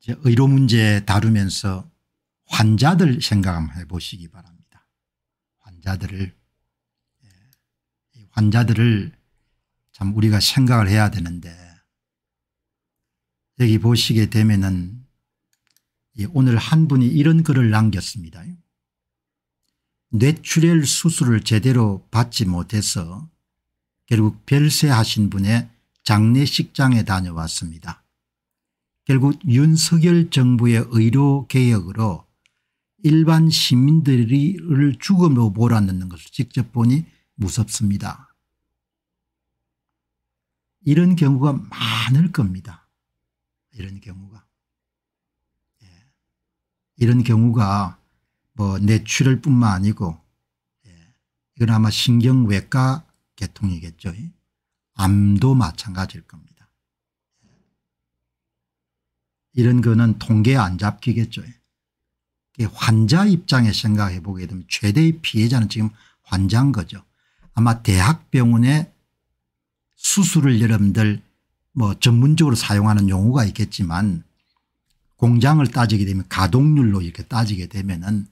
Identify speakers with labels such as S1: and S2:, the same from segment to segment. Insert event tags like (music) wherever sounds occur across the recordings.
S1: 이제 의료 문제 다루면서 환자들 생각 한번 해보시기 바랍니다. 환자들을 예, 환자들을 참 우리가 생각을 해야 되는데 여기 보시게 되면은 오늘 한 분이 이런 글을 남겼습니다. 뇌출혈 수술을 제대로 받지 못해서 결국 별세하신 분의 장례식장에 다녀왔습니다. 결국 윤석열 정부의 의료개혁으로 일반 시민들을 죽음으로 몰아넣는 것을 직접 보니 무섭습니다. 이런 경우가 많을 겁니다. 이런 경우가. 예. 이런 경우가 뭐 뇌출혈 뿐만 아니고 예. 이건 아마 신경외과 계통이겠죠 암도 마찬가지일 겁니다. 이런 거는 통계에 안 잡히겠죠. 환자 입장에 생각해 보게 되면 최대의 피해자는 지금 환자인 거죠. 아마 대학병원의 수술을 여러분들 뭐 전문적으로 사용하는 용어가 있겠지만 공장을 따지게 되면 가동률로 이렇게 따지게 되면은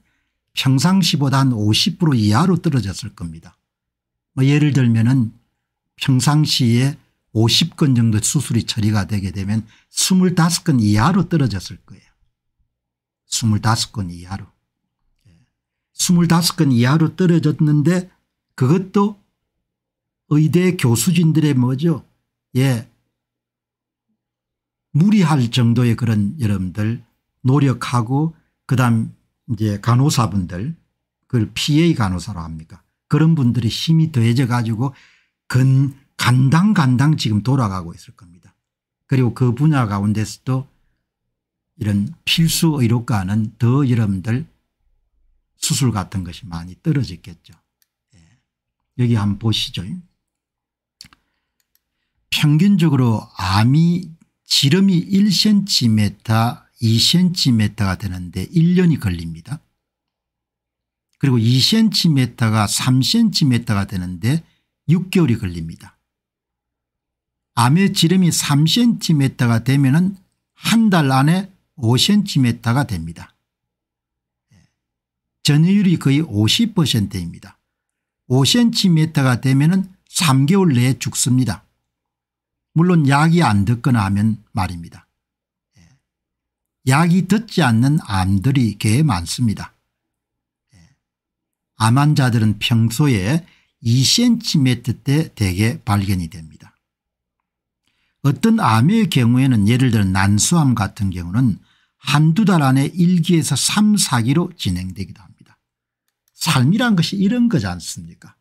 S1: 평상시보다 한 50% 이하로 떨어졌을 겁니다. 뭐 예를 들면은 평상시에 50건 정도 수술이 처리가 되게 되면 25건 이하로 떨어졌을 거예요. 25건 이하로. 25건 예. 이하로 떨어졌는데 그것도 의대 교수진들의 뭐죠? 예. 무리할 정도의 그런 여러분들 노력하고 그다음 이제 간호사분들 그걸 PA 간호사로 합니까? 그런 분들이 힘이 더해져 가지고 근 간당간당 지금 돌아가고 있을 겁니다. 그리고 그 분야 가운데서도 이런 필수 의료과는 더 여러분들 수술 같은 것이 많이 떨어졌겠죠. 예. 여기 한번 보시죠. 평균적으로 암이 지름이 1cm, 2cm가 되는데 1년이 걸립니다. 그리고 2cm가 3cm가 되는데 6개월이 걸립니다. 암의 지름이 3cm가 되면 한 달 안에 5cm가 됩니다. 예. 전이율이 거의 50%입니다. 5cm가 되면 3개월 내에 죽습니다. 물론 약이 안 듣거나 하면 말입니다. 예. 약이 듣지 않는 암들이 꽤 많습니다. 예. 암환자들은 평소에 2cm대 대개 발견이 됩니다. 어떤 암의 경우에는 예를 들어 난수암 같은 경우는 한두 달 안에 1기에서 3 4기로 진행되기도 합니다. 삶이란 것이 이런 거지 않습니까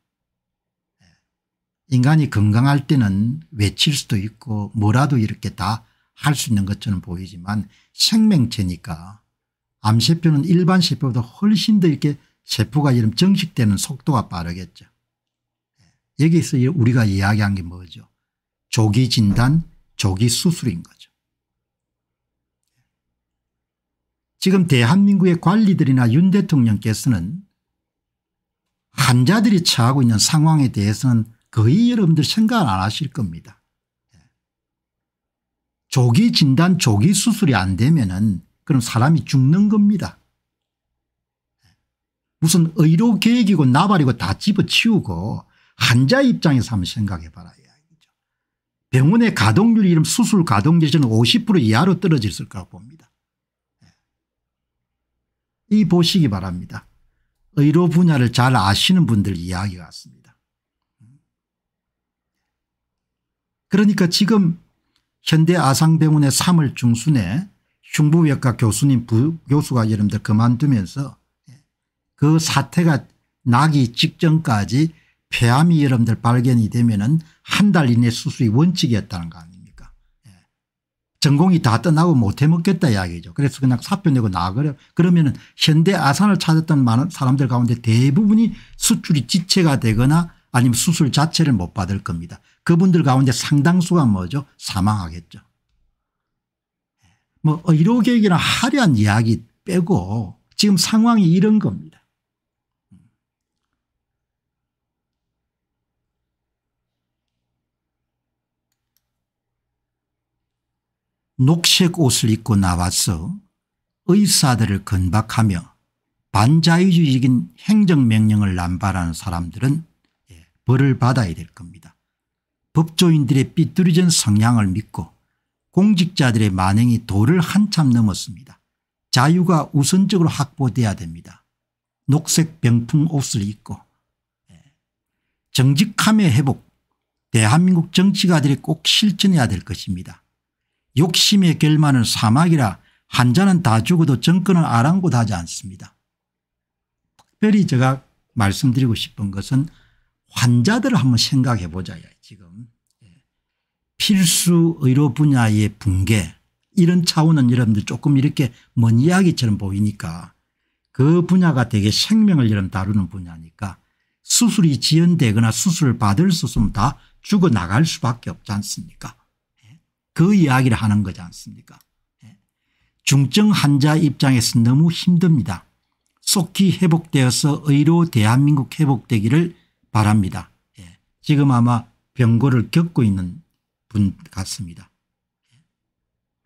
S1: 예. 인간이 건강할 때는 외칠 수도 있고 뭐라도 이렇게 다 할 수 있는 것처럼 보이지만 생명체니까 암세포는 일반 세포보다 훨씬 더 이렇게 세포가 이런 정식되는 속도가 빠르겠죠. 예. 여기서 우리가 이야기한 게 뭐죠 조기 진단, 조기 수술인 거죠. 지금 대한민국의 관리들이나 윤 대통령께서는 환자들이 처하고 있는 상황에 대해서는 거의 여러분들 생각 안 하실 겁니다. 조기 진단 조기 수술이 안 되면 은 그럼 사람이 죽는 겁니다. 무슨 의료계획이고 나발이고 다 집어치우고 환자 입장에서 한번 생각해 봐라. 병원의 가동률 이름 수술 가동률 저는 50% 이하로 떨어질을 거라고 봅니다. 예. 이 보시기 바랍니다. 의료 분야를 잘 아시는 분들 이야기 같습니다. 그러니까 지금 현대아상병원의 3월 중순에 흉부외과 교수님 교수가 여러분들 그만두면서 예, 그 사태가 나기 직전까지 폐암이 여러분들 발견이 되면은 한 달 이내 수술이 원칙이었다는 거 아닙니까? 예. 전공이 다 떠나고 못 해먹겠다 이야기죠. 그래서 그냥 사표 내고 나가려 그러면은 현대 아산을 찾았던 많은 사람들 가운데 대부분이 수출이 지체가 되거나 아니면 수술 자체를 못 받을 겁니다. 그분들 가운데 상당수가 뭐죠? 사망하겠죠. 예. 뭐 의료계획이나 어, 화려한 이야기 빼고 지금 상황이 이런 겁니다. 녹색 옷을 입고 나와서 의사들을 건박하며 반자유주의적인 행정명령을 남발하는 사람들은 예, 벌을 받아야 될 겁니다. 법조인들의 삐뚤어진 성향을 믿고 공직자들의 만행이 도를 한참 넘었습니다. 자유가 우선적으로 확보돼야 됩니다. 녹색 병풍 옷을 입고 예, 정직함의 회복 대한민국 정치가들이 꼭 실천해야 될 것입니다. 욕심의 결말은 사막이라 한자는 다 죽어도 정권은 아랑곳하지 않습니다. 특별히 제가 말씀드리고 싶은 것은 환자들을 한번 생각해 보자 지금 예. 필수 의료 분야의 붕괴 이런 차원은 여러분들 조금 이렇게 먼 이야기처럼 보이니까 그 분야가 되게 생명을 여러분 다루는 분야니까 수술이 지연되거나 수술을 받을 수 없으면 다 죽어나갈 수밖에 없지 않습니까 그 이야기를 하는 거지 않습니까 예. 중증 환자 입장에서 너무 힘듭니다. 속히 회복되어서 의료 대한민국 회복되기를 바랍니다. 예. 지금 아마 병고를 겪고 있는 분 같습니다.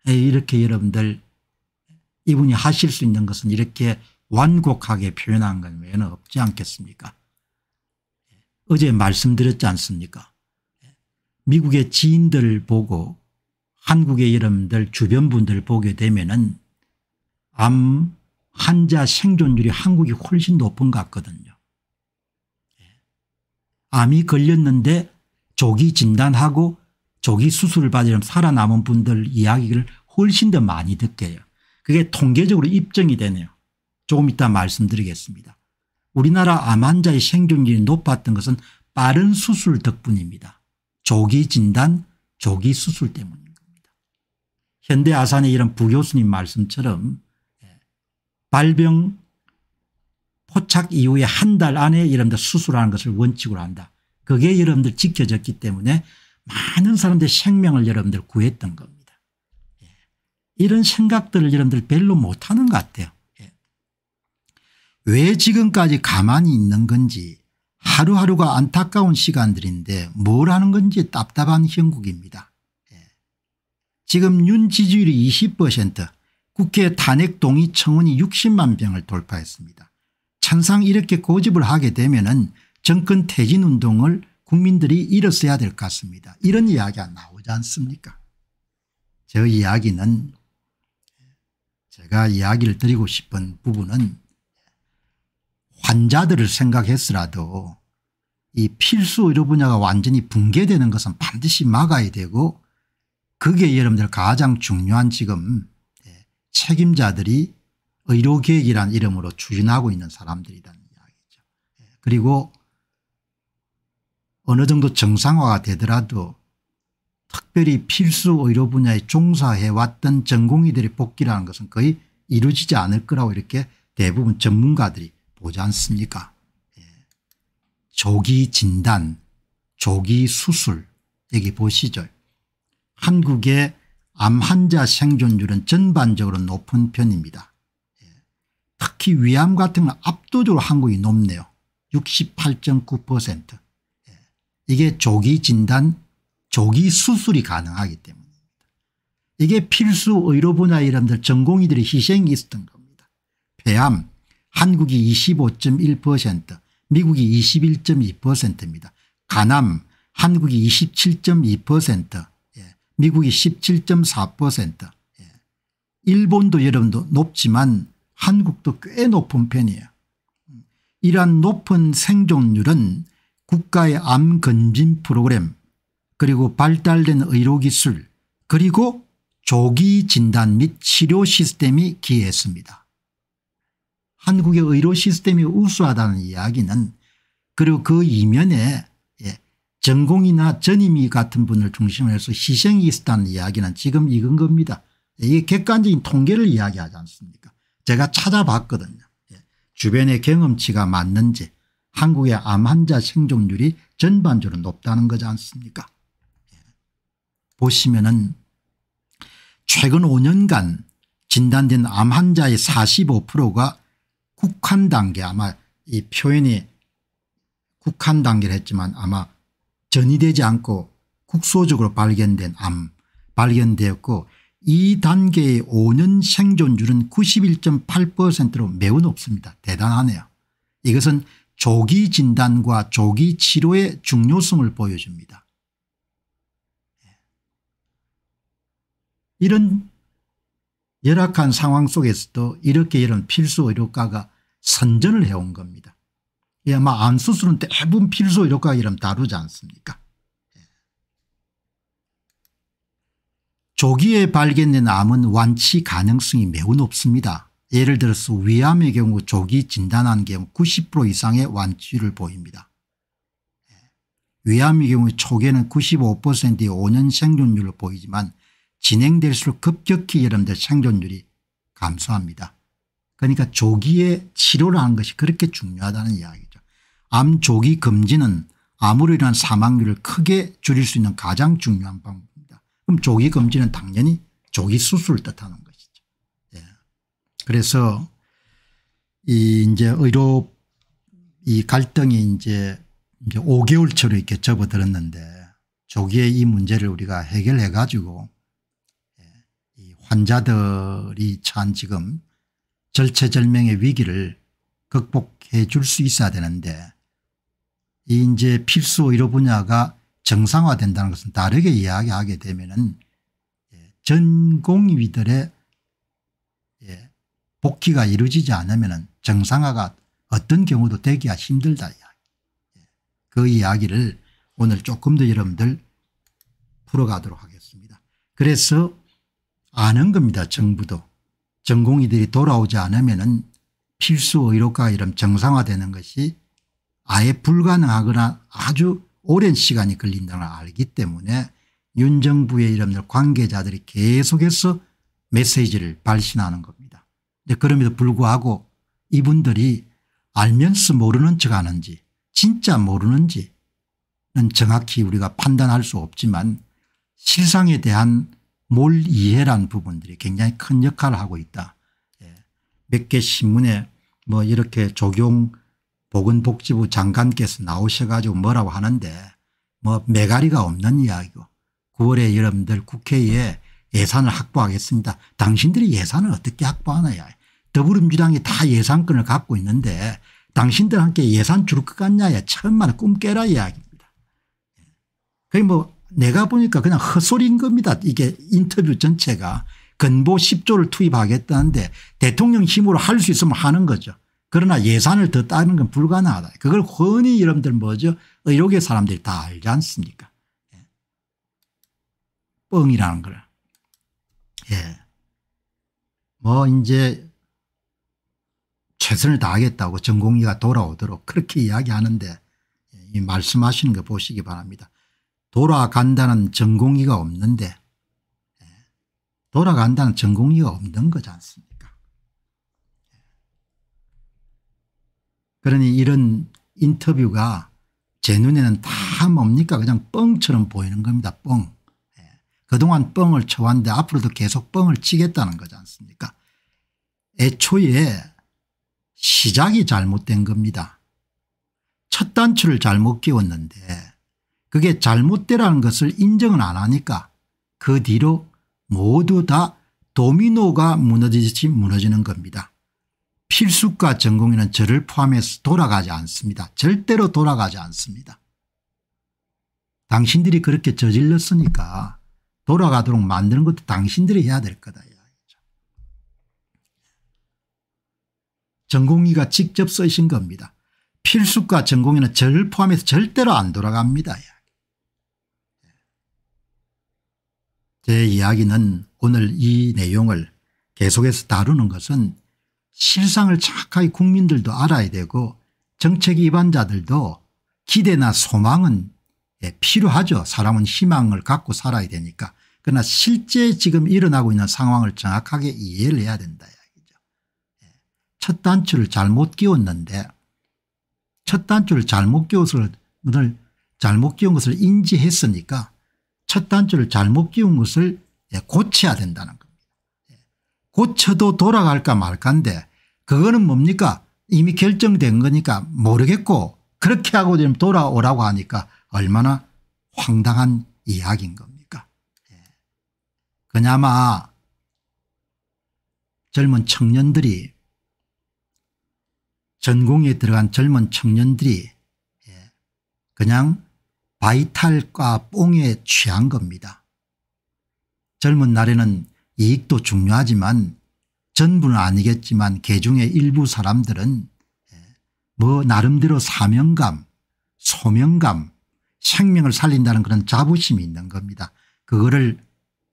S1: 예. 이렇게 여러분들 이분이 하실 수 있는 것은 이렇게 완곡하게 표현한 건 외에는 없지 않겠습니까 어제 말씀드렸지 않습니까 미국의 지인들을 보고 한국의 여러분들 주변 분들 보게 되면은 암 환자 생존율이 한국이 훨씬 높은 것 같거든요. 예. 암이 걸렸는데 조기 진단하고 조기 수술을 받으면 려 살아남은 분들 이야기를 훨씬 더 많이 듣게요. 해 그게 통계적으로 입증이 되네요. 조금 이따 말씀드리겠습니다. 우리나라 암 환자의 생존율이 높았던 것은 빠른 수술 덕분입니다. 조기 진단, 조기 수술 때문입니다. 현대 아산의 이런 부교수님 말씀처럼 예, 발병 포착 이후에 한 달 안에 여러분들 수술하는 것을 원칙으로 한다. 그게 여러분들 지켜졌기 때문에 많은 사람들의 생명을 여러분들 구했던 겁니다. 예, 이런 생각들을 여러분들 별로 못하는 것 같아요. 예, 왜 지금까지 가만히 있는 건지 하루하루가 안타까운 시간들인데 뭘 하는 건지 답답한 형국입니다. 지금 윤 지지율이 20% 국회 탄핵 동의 청원이 60만 병을 돌파했습니다. 천상 이렇게 고집을 하게 되면 은 정권 퇴진 운동을 국민들이 일었어야 될 것 같습니다. 이런 이야기가 나오지 않습니까 저 이야기는 제가 이야기를 드리고 싶은 부분은 환자들을 생각했으라도 이 필수 의료 분야가 완전히 붕괴되는 것은 반드시 막아야 되고 그게 여러분들 가장 중요한 지금 예, 책임자들이 의료계획이란 이름으로 추진하고 있는 사람들이라는 이야기죠. 예, 그리고 어느 정도 정상화가 되더라도 특별히 필수 의료 분야에 종사해왔던 전공의들의 복귀라는 것은 거의 이루어지지 않을 거라고 이렇게 대부분 전문가들이 보지 않습니까 예. 조기 진단 조기 수술 여기 보시죠. 한국의 암 환자 생존율은 전반적으로 높은 편입니다. 예. 특히 위암 같은 건 압도적으로 한국이 높네요. 68.9% 예. 이게 조기 진단 조기 수술이 가능하기 때문입니다. 이게 필수 의료 분야 이름들 전공의들의 희생이 있었던 겁니다. 폐암 한국이 25.1% 미국이 21.2%입니다. 간암 한국이 27.2% 미국이 17.4% 예. 일본도 여러분도 높지만 한국도 꽤 높은 편이에요. 이러한 높은 생존율은 국가의 암 검진 프로그램 그리고 발달된 의료기술 그리고 조기 진단 및 치료 시스템이 기여했습니다. 한국의 의료 시스템이 우수하다는 이야기는 그리고 그 이면에 전공이나 전임이 같은 분을 중심으로 해서 희생이 있었다는 이야기는 지금 이건 겁니다. 이게 객관적인 통계를 이야기하지 않습니까 제가 찾아봤거든요. 예. 주변의 경험치가 맞는지 한국의 암 환자 생존율이 전반적으로 높다는 거지 않습니까 예. 보시면 은 최근 5년간 진단된 암 환자의 45%가 국한 단계 아마 이 표현이 국한 단계를 했지만 아마 전이되지 않고 국소적으로 발견된 암 발견되었고 이 단계의 5년 생존율은 91.8%로 매우 높습니다. 대단하네요. 이것은 조기 진단과 조기 치료의 중요성을 보여줍니다. 예. 이런 열악한 상황 속에서도 이렇게 이런 필수 의료과가 선전을 해온 겁니다. 예, 아마 안수술은 대부분 필수 이렇게 이름 다루지 않습니까? 예. 조기에 발견된 암은 완치 가능성이 매우 높습니다. 예를 들어서 위암의 경우 조기 진단한 경우 90% 이상의 완치를 보입니다. 예. 위암의 경우 초기에는 95%의 5년 생존율을 보이지만 진행될수록 급격히 여러분들 생존율이 감소합니다. 그러니까 조기에 치료를 하는 것이 그렇게 중요하다는 이야기죠. 암 조기 금지는 암으로 인한 사망률을 크게 줄일 수 있는 가장 중요한 방법입니다. 그럼 조기 금지는 당연히 조기 수술을 뜻하는 것이죠. 예. 그래서 이 이제 의료 이 갈등이 이제 이제 5개월치로 이렇게 접어들었는데 조기에 이 문제를 우리가 해결해 가지고 예, 이 환자들이 처 지금 절체절명의 위기를 극복해 줄 수 있어야 되는데 이제 필수 의료 분야가 정상화된다는 것은 다르게 이야기하게 되면은 예, 전공의들의 예, 복귀가 이루어지지 않으면 정상화가 어떤 경우도 되기가 힘들다. 예, 그 이야기를 오늘 조금 더 여러분들 풀어가도록 하겠습니다. 그래서 아는 겁니다. 정부도. 전공의들이 돌아오지 않으면 필수 의료가 이런 정상화되는 것이 아예 불가능하거나 아주 오랜 시간이 걸린다는 걸 알기 때문에 윤 정부의 이름들 관계자들이 계속해서 메시지를 발신하는 겁니다. 그런데 그럼에도 불구하고 이분들이 알면서 모르는 척 하는지 진짜 모르는지는 정확히 우리가 판단할 수 없지만 실상에 대한 몰 이해란 부분들이 굉장히 큰 역할을 하고 있다. 예. 몇개 신문에 뭐 이렇게 조경 보건복지부 장관께서 나오셔가지고 뭐라고 하는데 뭐 메가리가 없는 이야기고 9월에 여러분들 국회에 예산을 확보하겠습니다. 당신들이 예산을 어떻게 확보하느냐. 더불어민주당이 다 예산권을 갖고 있는데 당신들한테 예산 줄 것 같냐. 천만 꿈 깨라 이야기입니다. 그게 뭐 내가 보니까 그냥 헛소리인 겁니다. 이게 인터뷰 전체가 근보 10조를 투입하겠다는데 대통령 힘으로 할 수 있으면 하는 거죠. 그러나 예산을 더 따는 건 불가능하다. 그걸 흔히 여러분들 뭐죠 의료계 사람들이 다 알지 않습니까 예. 뻥이라는 걸. 예. 뭐 이제 최선을 다하겠다고 전공의가 돌아오도록 그렇게 이야기하는데 이 말씀하시는 거 보시기 바랍니다. 돌아간다는 전공의가 없는데 예. 돌아간다는 전공의가 없는 거지 않습니까 그러니 이런 인터뷰가 제 눈에는 다 뭡니까 그냥 뻥처럼 보이는 겁니다. 뻥. 예. 그동안 뻥을 쳐왔는데 앞으로도 계속 뻥을 치겠다는 거지 않습니까 애초에 시작이 잘못된 겁니다. 첫 단추를 잘못 끼웠는데 그게 잘못되라는 것을 인정은 안 하니까 그 뒤로 모두 다 도미노가 무너지듯이 무너지는 겁니다. 필수과 전공에는 저를 포함해서 돌아가지 않습니다. 절대로 돌아가지 않습니다. 당신들이 그렇게 저질렀으니까 돌아가도록 만드는 것도 당신들이 해야 될 거다. 전공의가 직접 쓰신 겁니다. 필수과 전공의는 저를 포함해서 절대로 안 돌아갑니다. 제 이야기는 오늘 이 내용을 계속해서 다루는 것은 실상을 착하게 국민들도 알아야 되고 정책 위반자들도 기대나 소망은 예, 필요하죠. 사람은 희망을 갖고 살아야 되니까. 그러나 실제 지금 일어나고 있는 상황을 정확하게 이해를 해야 된다. 예. 첫 단추를 잘못 끼웠는데 첫 단추를 잘못 끼웠을 잘못 끼운 것을 인지했으니까 첫 단추를 잘못 끼운 것을 예, 고쳐야 된다는 거 고쳐도 돌아갈까 말까인데 그거는 뭡니까 이미 결정된 거니까 모르겠고 그렇게 하고 지금 돌아오라고 하니까 얼마나 황당한 이야기인 겁니까 예. 그나마 젊은 청년들이 전공에 들어간 젊은 청년들이 예, 그냥 바이탈과 뽕에 취한 겁니다. 젊은 날에는 이익도 중요하지만 전부는 아니겠지만 개중의 일부 사람들은 예, 뭐 나름대로 사명감 소명감 생명을 살린다는 그런 자부심이 있는 겁니다. 그거를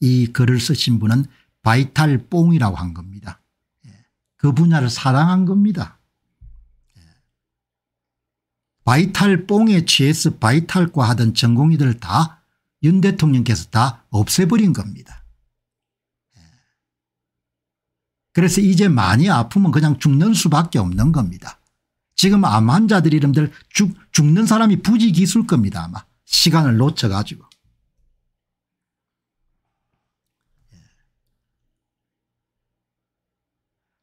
S1: 이 글을 쓰신 분은 바이탈 뽕이라고 한 겁니다. 예, 그 분야를 사랑한 겁니다. 예. 바이탈 뽕에 취해서 바이탈과 하던 전공의들 다 윤 대통령께서 다 없애버린 겁니다. 그래서 이제 많이 아프면 그냥 죽는 수밖에 없는 겁니다. 지금 암 환자들 이름들 죽, 죽는 사람이 부지기수 겁니다 아마 시간을 놓쳐가지고.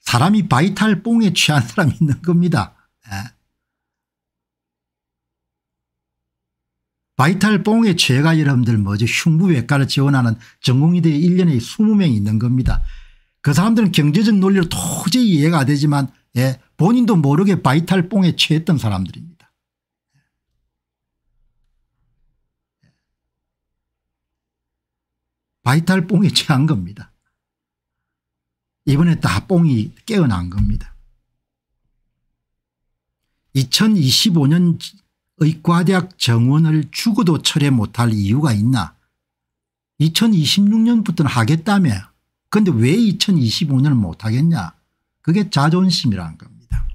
S1: 사람이 바이탈 뽕에 취한 사람이 있는 겁니다. 예. 바이탈 뽕의 죄가 여러분들 뭐죠 흉부외과를 지원하는 전공의대 1년에 20명이 있는 겁니다. 그 사람들은 경제적 논리로 도저히 이해가 안 되지만 예, 본인도 모르게 바이탈 뽕에 취했던 사람들입니다. 바이탈 뽕에 취한 겁니다. 이번에 다 뽕이 깨어난 겁니다. 2025년 의과대학 정원을 죽어도 철회 못할 이유가 있나 2026년부터는 하겠다며 그런데 왜 2025년을 못하겠냐 그게 자존심이라는 겁니다.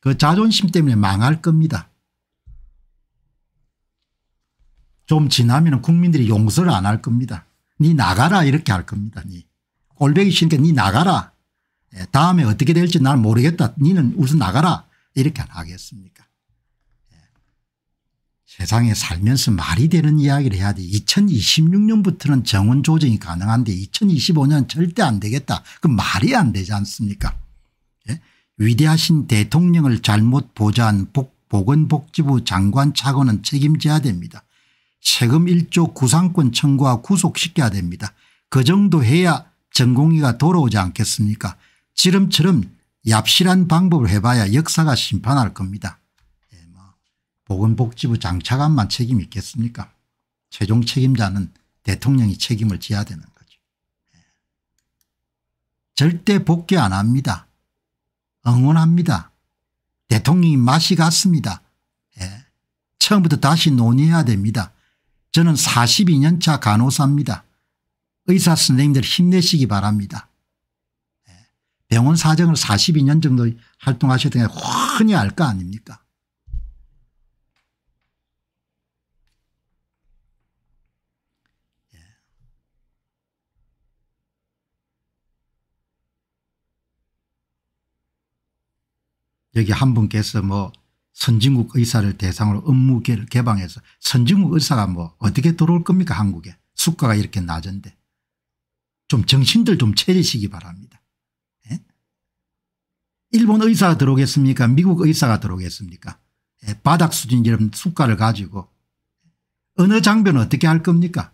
S1: 그 자존심 때문에 망할 겁니다. 좀 지나면 국민들이 용서를 안 할 겁니다. 니 나가라 이렇게 할 겁니다. 니 꼴배기 싫으니까 니 나가라. 예, 다음에 어떻게 될지 난 모르겠다. 니는 우선 나가라. 이렇게 안 하겠습니까 세상에 살면서 말이 되는 이야기를 해야 돼. 2026년부터는 정원 조정이 가능한데 2025년 절대 안 되겠다. 그 말이 안 되지 않습니까? 예? 위대하신 대통령을 잘못 보좌한 보건복지부 장관 차고는 책임져야 됩니다. 세금 1조 구상권 청구와 구속시켜야 됩니다. 그 정도 해야 전공의가 돌아오지 않겠습니까? 지름처럼 얍실한 방법을 해봐야 역사가 심판할 겁니다. 보건복지부 장차관만 책임이 있겠습니까 최종 책임자는 대통령이 책임을 져야 되는 거죠. 예. 절대 복귀 안 합니다. 응원합니다. 대통령이 맛이 갔습니다. 예. 처음부터 다시 논의해야 됩니다. 저는 42년차 간호사입니다. 의사 선생님들 힘내시기 바랍니다. 예. 병원 사정을 42년 정도 활동하셨던 게 훤히 알 거 아닙니까 여기 한 분께서 뭐 선진국 의사를 대상으로 업무 개방해서 선진국 의사가 뭐 어떻게 들어올 겁니까 한국에 수가가 이렇게 낮은데 좀 정신들 좀 차리시기 바랍니다. 예? 일본 의사가 들어오겠습니까 미국 의사가 들어오겠습니까 예, 바닥 수준 이런 수가를 가지고 어느 장비 어떻게 할 겁니까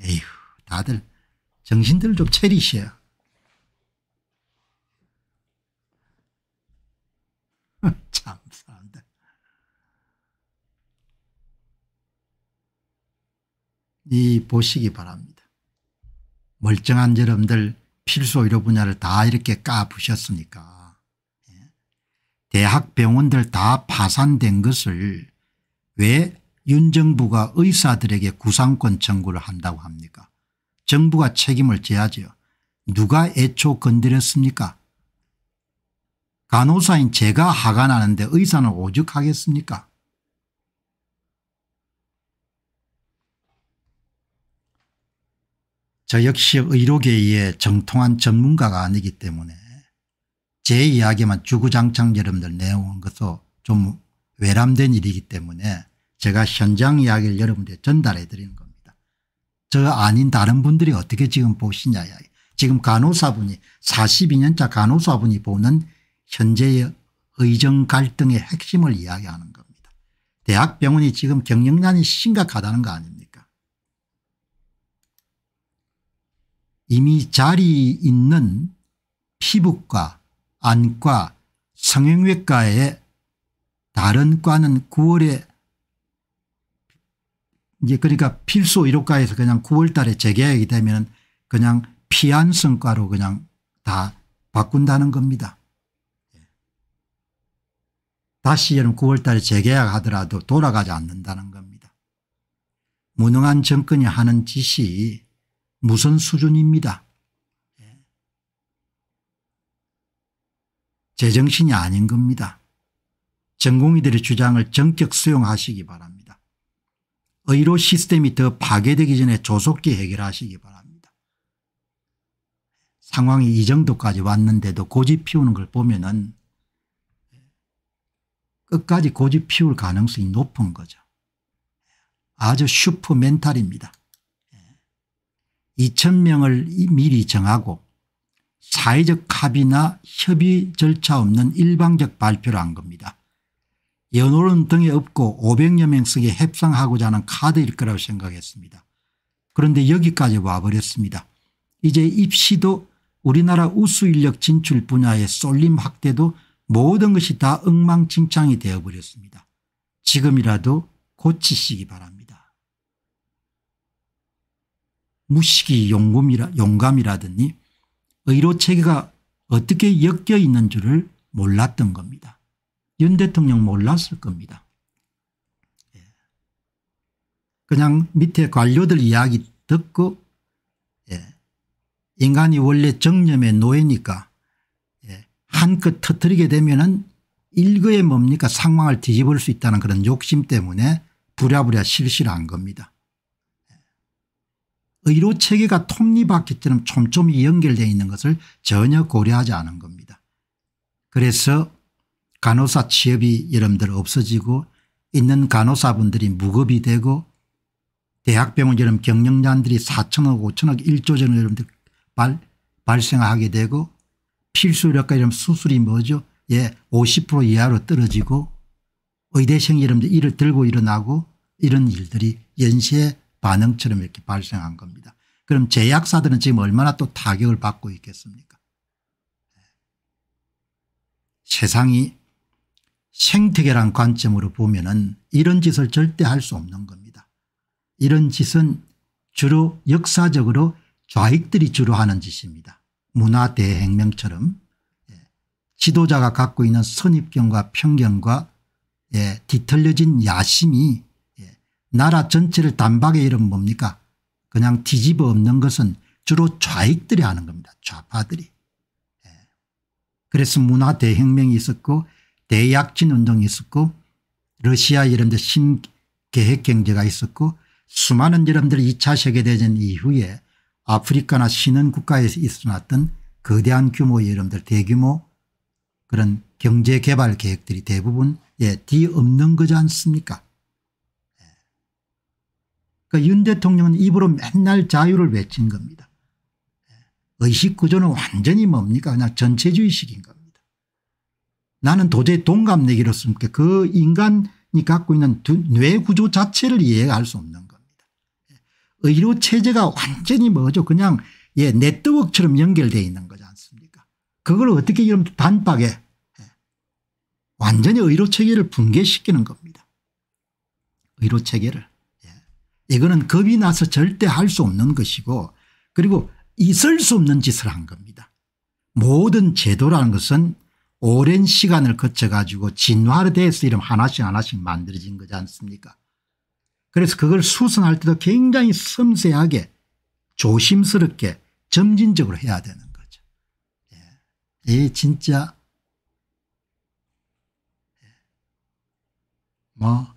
S1: 에휴 다들 정신들 좀 차리셔요. (laughs) 참사한데. 이 보시기 바랍니다. 멀쩡한 여러분들 필수 의료 분야를 다 이렇게 까부셨으니까 예. 대학 병원들 다 파산된 것을 왜 윤정부가 의사들에게 구상권 청구를 한다고 합니까 정부가 책임을 져야죠 누가 애초 건드렸습니까 간호사인 제가 화가 나는데 의사는 오죽하겠습니까 저 역시 의료계의 정통한 전문가가 아니기 때문에 제 이야기만 주구장창 여러분들 내온 것도 좀 외람된 일이기 때문에 제가 현장 이야기를 여러분들 전달해 드리는 겁니다. 저 아닌 다른 분들이 어떻게 지금 보시냐 이야기. 지금 간호사분이 42년차 간호사분이 보는 현재의 의정 갈등의 핵심을 이야기하는 겁니다. 대학병원이 지금 경영난이 심각하다는 거 아닙니까 이미 자리 있는 피부과 안과 성형외과의 다른 과는 9월에 이제 그러니까 필수 의료과에서 그냥 9월 달에 재계약이 되면 그냥 피안성과로 그냥 다 바꾼다는 겁니다. 다시 9월 달에 재계약하더라도 돌아가지 않는다는 겁니다. 무능한 정권이 하는 짓이 무슨 수준입니다. 예. 제정신이 아닌 겁니다. 전공의들의 주장을 전격 수용하시기 바랍니다. 의료 시스템이 더 파괴되기 전에 조속히 해결하시기 바랍니다. 상황이 이 정도까지 왔는데도 고집 피우는 걸 보면 은 끝까지 고집 피울 가능성이 높은 거죠. 아주 슈퍼 멘탈입니다. 2,000명을 미리 정하고 사회적 합의나 협의 절차 없는 일방적 발표를 한 겁니다. 연호론 등에 없고 500여 명 속에 협상하고자 하는 카드일 거라고 생각했습니다. 그런데 여기까지 와버렸습니다. 이제 입시도 우리나라 우수 인력 진출 분야의 쏠림 확대도 모든 것이 다 엉망진창이 되어버렸습니다. 지금이라도 고치시기 바랍니다. 무식이 용감이라, 용감이라더니 의료 체계가 어떻게 엮여 있는 줄을 몰랐던 겁니다. 윤 대통령 몰랐을 겁니다. 예. 그냥 밑에 관료들 이야기 듣고 예. 인간이 원래 정념의 노예니까 한껏 터뜨리게 되면은 일거에 뭡니까 상황을 뒤집을 수 있다는 그런 욕심 때문에 부랴부랴 실실한 겁니다. 의료 체계가 톱니바퀴처럼 촘촘히 연결되어 있는 것을 전혀 고려하지 않은 겁니다. 그래서 간호사 취업이 여러분들 없어지고 있는 간호사분들이 무급이 되고 대학병원 여러분 경영자들이 4천억 5천억 1조전을 여러분들 발, 발생하게 되고 필수의료과 이런 수술이 뭐죠? 예, 50% 이하로 떨어지고 의대생 이름들 이를 들고 일어나고 이런 일들이 연쇄 반응처럼 이렇게 발생한 겁니다. 그럼 제약사들은 지금 얼마나 또 타격을 받고 있겠습니까? 세상이 생태계란 관점으로 보면 은 이런 짓을 절대 할 수 없는 겁니다. 이런 짓은 주로 역사적으로 좌익들이 주로 하는 짓입니다. 문화대혁명처럼 예, 지도자가 갖고 있는 선입견과 편견과 예, 뒤틀려진 야심이 예, 나라 전체를 단박에 이름 뭡니까 그냥 뒤집어 없는 것은 주로 좌익들이 하는 겁니다. 좌파들이. 예. 그래서 문화대혁명이 있었고 대약진 운동이 있었고 러시아 이런 데 신계획경제가 있었고 수많은 여러분들 이 2차 세계대전 이후에 아프리카나 신흥 국가에 서 일어났던 거대한 규모의 여러분들 대규모 그런 경제개발 계획들이 대부분 예, 뒤 없는 거지 않습니까 예. 그러니까 윤 대통령은 입으로 맨날 자유를 외친 겁니다. 예. 의식 구조는 완전히 뭡니까 그냥 전체주의식인 겁니다. 나는 도저히 동갑내기로서 그 인간이 갖고 있는 뇌 구조 자체를 이해할 수 없는 거예요. 의료 체제가 완전히 뭐죠 그냥 예 네트워크처럼 연결되어 있는 거지 않습니까 그걸 어떻게 이런 반박에 예. 완전히 의료 체계를 붕괴시키는 겁니다. 의료 체계를 예. 이거는 겁이 나서 절대 할 수 없는 것이고 그리고 있을 수 없는 짓을 한 겁니다. 모든 제도라는 것은 오랜 시간을 거쳐 가지고 진화를 대해서 이런 하나씩 하나씩 만들어진 거지 않습니까 그래서 그걸 수선할 때도 굉장히 섬세하게 조심스럽게 점진적으로 해야 되는 거죠. 예, 예 진짜 뭐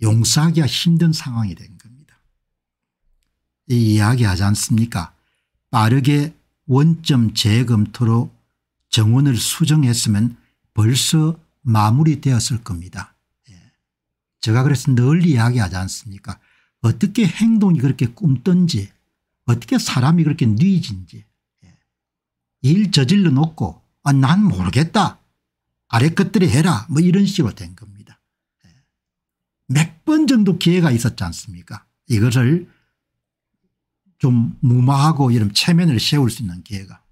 S1: 용서하기가 힘든 상황이 된 겁니다. 이 이야기 하지 않습니까? 빠르게 원점 재검토로 정원을 수정했으면 벌써 마무리되었을 겁니다. 제가 그래서 늘 이야기하지 않습니까 어떻게 행동이 그렇게 꿈던지 어떻게 사람이 그렇게 뉘진지 예. 일 저질러 놓고 아, 난 모르겠다 아래 것들이 해라 뭐 이런 식으로 된 겁니다. 예. 몇번 정도 기회가 있었지 않습니까 이것을 좀 무마하고 이런 체면을 세울 수 있는 기회가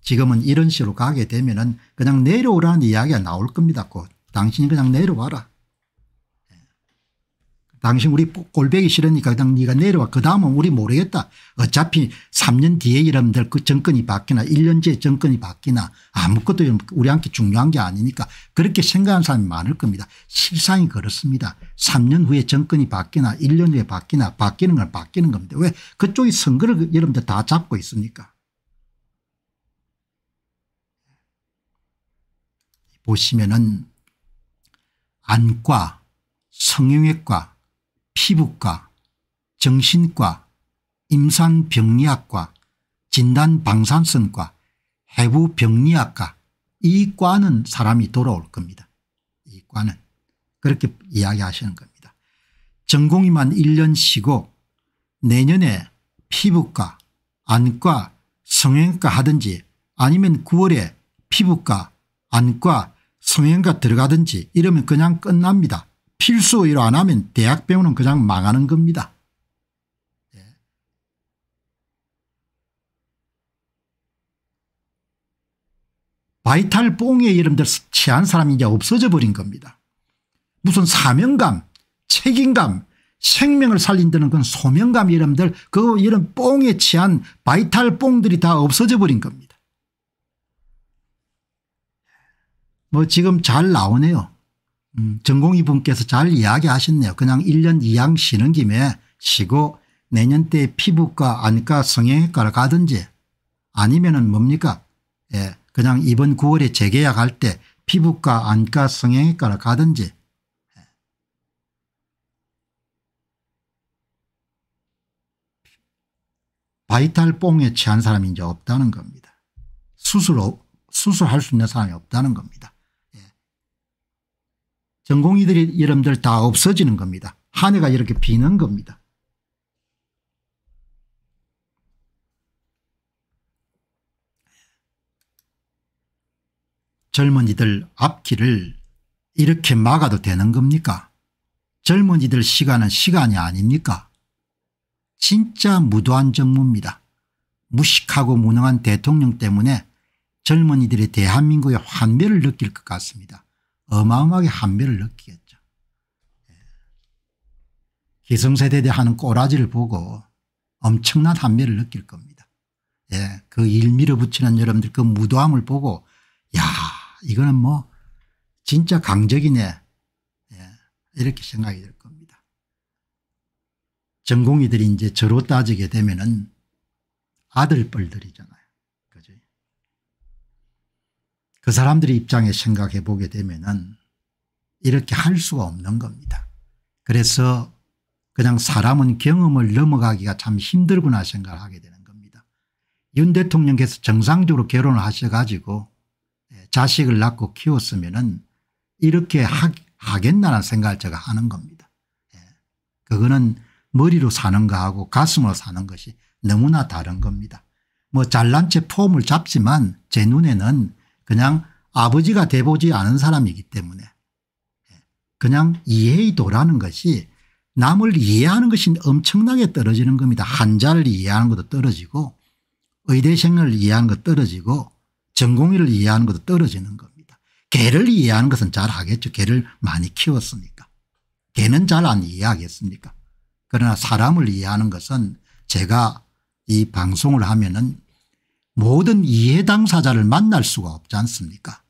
S1: 지금은 이런 식으로 가게 되면 은 그냥 내려오라는 이야기가 나올 겁니다. 곧 당신이 그냥 내려와라 당신 우리 꼴배기 싫으니까 그냥 네가 내려와 그 다음은 우리 모르겠다. 어차피 3년 뒤에 이러면 그 정권이 바뀌나 1년 뒤에 정권이 바뀌나 아무것도 우리한테 중요한 게 아니니까 그렇게 생각하는 사람이 많을 겁니다. 실상이 그렇습니다. 3년 후에 정권이 바뀌나 1년 후에 바뀌나 바뀌는 건 바뀌는 겁니다. 왜 그쪽이 선거를 그 여러분들 다 잡고 있습니까 보시면은 안과 성형외과 피부과, 정신과, 임산병리학과, 진단방산성과 해부병리학과 이 과는 사람이 돌아올 겁니다. 이 과는 그렇게 이야기하시는 겁니다. 전공이만 1년 쉬고 내년에 피부과, 안과, 성형외과 하든지 아니면 9월에 피부과, 안과, 성형외과 들어가든지 이러면 그냥 끝납니다. 필수 의로 안 하면 대학 병원은 그냥 망하는 겁니다. 예. 바이탈 뽕의 이름들 취한 사람이 이제 없어져 버린 겁니다. 무슨 사명감, 책임감, 생명을 살린다는 건 소명감 이름들 그 이런 뽕에 취한 바이탈 뽕들이 다 없어져 버린 겁니다. 뭐 지금 잘 나오네요. 음, 전공의 분께서 잘 이야기하셨네요. 그냥 1년 2양 쉬는 김에 쉬고 내년 때 피부과 안과 성형외과를 가든지 아니면은 뭡니까 예, 그냥 이번 9월에 재계약할 때 피부과 안과 성형외과를 가든지 바이탈 뽕에 취한 사람이 이제 없다는 겁니다. 수술, 수술할 수 있는 사람이 없다는 겁니다. 전공의들이 여러분들 다 없어지는 겁니다. 한 해가 이렇게 비는 겁니다. 젊은이들 앞길을 이렇게 막아도 되는 겁니까? 젊은이들 시간은 시간이 아닙니까? 진짜 무도한 정무입니다. 무식하고 무능한 대통령 때문에 젊은이들이 대한민국의 환멸을 느낄 것 같습니다. 어마어마하게 한미를 느끼겠죠. 예. 기성세대대 하는 꼬라지를 보고 엄청난 한미를 느낄 겁니다. 예, 그일미를붙이는 여러분들 그 무도함을 보고 야 이거는 뭐 진짜 강적이네 예, 이렇게 생각이 들 겁니다. 전공이들이 이제 저로 따지게 되면은 아들뻘들이잖아. 그 사람들의 입장에 생각해 보게 되면은 이렇게 할 수가 없는 겁니다. 그래서 그냥 사람은 경험을 넘어가기가 참 힘들구나 생각을 하게 되는 겁니다. 윤 대통령께서 정상적으로 결혼을 하셔가지고 예, 자식을 낳고 키웠으면은 이렇게 하, 겠나라는 생각을 제가 하는 겁니다. 예. 그거는 머리로 사는 거하고 가슴으로 사는 것이 너무나 다른 겁니다. 뭐 잘난 채 폼을 잡지만 제 눈에는 그냥 아버지가 돼보지 않은 사람이기 때문에 예. 그냥 이해도라는 것이 남을 이해하는 것이 엄청나게 떨어지는 겁니다. 한자를 이해하는 것도 떨어지고 의대생을 이해하는 것도 떨어지고 전공의를 이해하는 것도 떨어지는 겁니다. 개를 이해하는 것은 잘 하겠죠. 개를 많이 키웠으니까. 개는 잘 안 이해하겠습니까 그러나 사람을 이해하는 것은 제가 이 방송을 하면 은 모든 이해 당사자를 만날 수가 없지 않습니까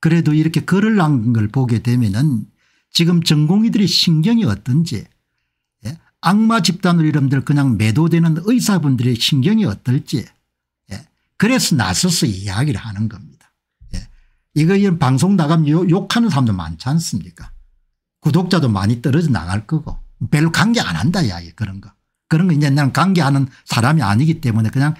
S1: 그래도 이렇게 글을 남긴 걸 보게 되면은 지금 전공의들의 신경이 어떤지 예? 악마 집단을 이름들 그냥 매도되는 의사분들의 신경이 어떨지 예? 그래서 나서서 이야기를 하는 겁니다. 예? 이거 이런 방송 나가면 욕하는 사람도 많지 않습니까 구독자도 많이 떨어져 나갈 거고 별로 관계 안 한다 이야기 그런 거. 그런 거 이제 나는 관계하는 사람이 아니기 때문에 그냥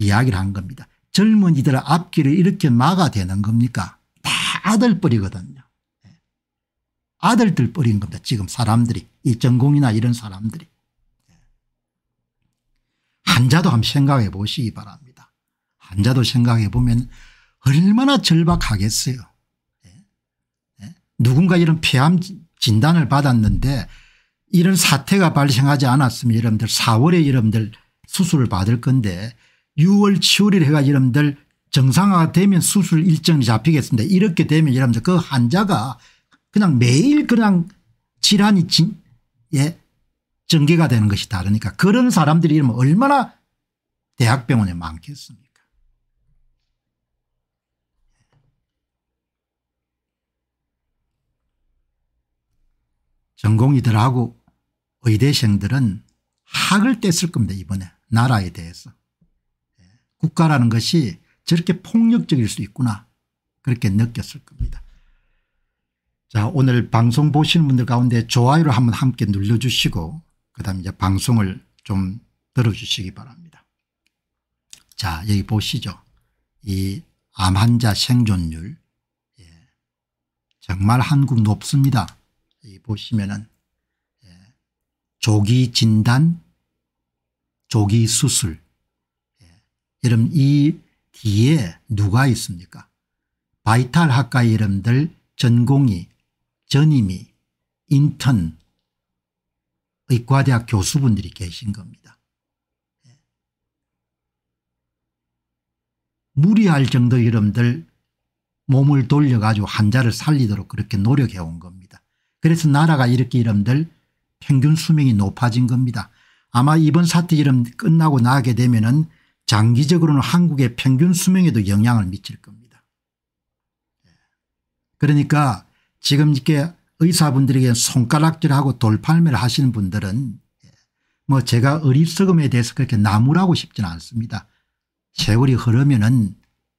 S1: 이야기를 한 겁니다. 젊은이들 앞길을 이렇게 막아대는 겁니까 다 아들뻘이거든요. 예. 아들들 뻘인 겁니다. 지금 사람들이 이 전공이나 이런 사람들이. 예. 한자도 한번 생각해 보시기 바랍니다. 한자도 생각해 보면 얼마나 절박하겠어요. 예. 누군가 이런 폐암 진단을 받았는데 이런 사태가 발생하지 않았으면 여러분들 4월에 여러분들 수술을 받을 건데 6월 7월일 해가 여러분들 정상화 되면 수술 일정이 잡히겠습니다. 이렇게 되면 여러분들 그 환자가 그냥 매일 그냥 질환이 진, 예, 전개가 되는 것이 다르니까 그러니까 그런 사람들이 이러면 얼마나 대학병원에 많겠습니까 전공이들하고 의대생들은 학을 뗐을 겁니다 이번에 나라에 대해서 국가라는 것이 저렇게 폭력적일 수 있구나 그렇게 느꼈을 겁니다. 자 오늘 방송 보시는 분들 가운데 좋아요를 한번 함께 눌러주시고 그다음 이제 방송을 좀 들어주시기 바랍니다. 자 여기 보시죠. 이 암 환자 생존율 예. 정말 한국 높습니다. 여기 보시면은 예. 조기 진단 조기 수술 여러분 이 뒤에 누가 있습니까? 바이탈 학과 이름들 전공이 전임이 인턴 의과대학 교수분들이 계신 겁니다. 무리할 정도 이름들 몸을 돌려가지고 환자를 살리도록 그렇게 노력해온 겁니다. 그래서 나라가 이렇게 이름들 평균 수명이 높아진 겁니다. 아마 이번 사태 이름 끝나고 나게 되면은 장기적으로는 한국의 평균 수명에도 영향을 미칠 겁니다. 예. 그러니까 지금 이렇게 의사분들에게 손가락질하고 돌팔매를 하시는 분들은 예, 뭐 제가 어리석음에 대해서 그렇게 나무라고 싶지는 않습니다. 세월이 흐르면은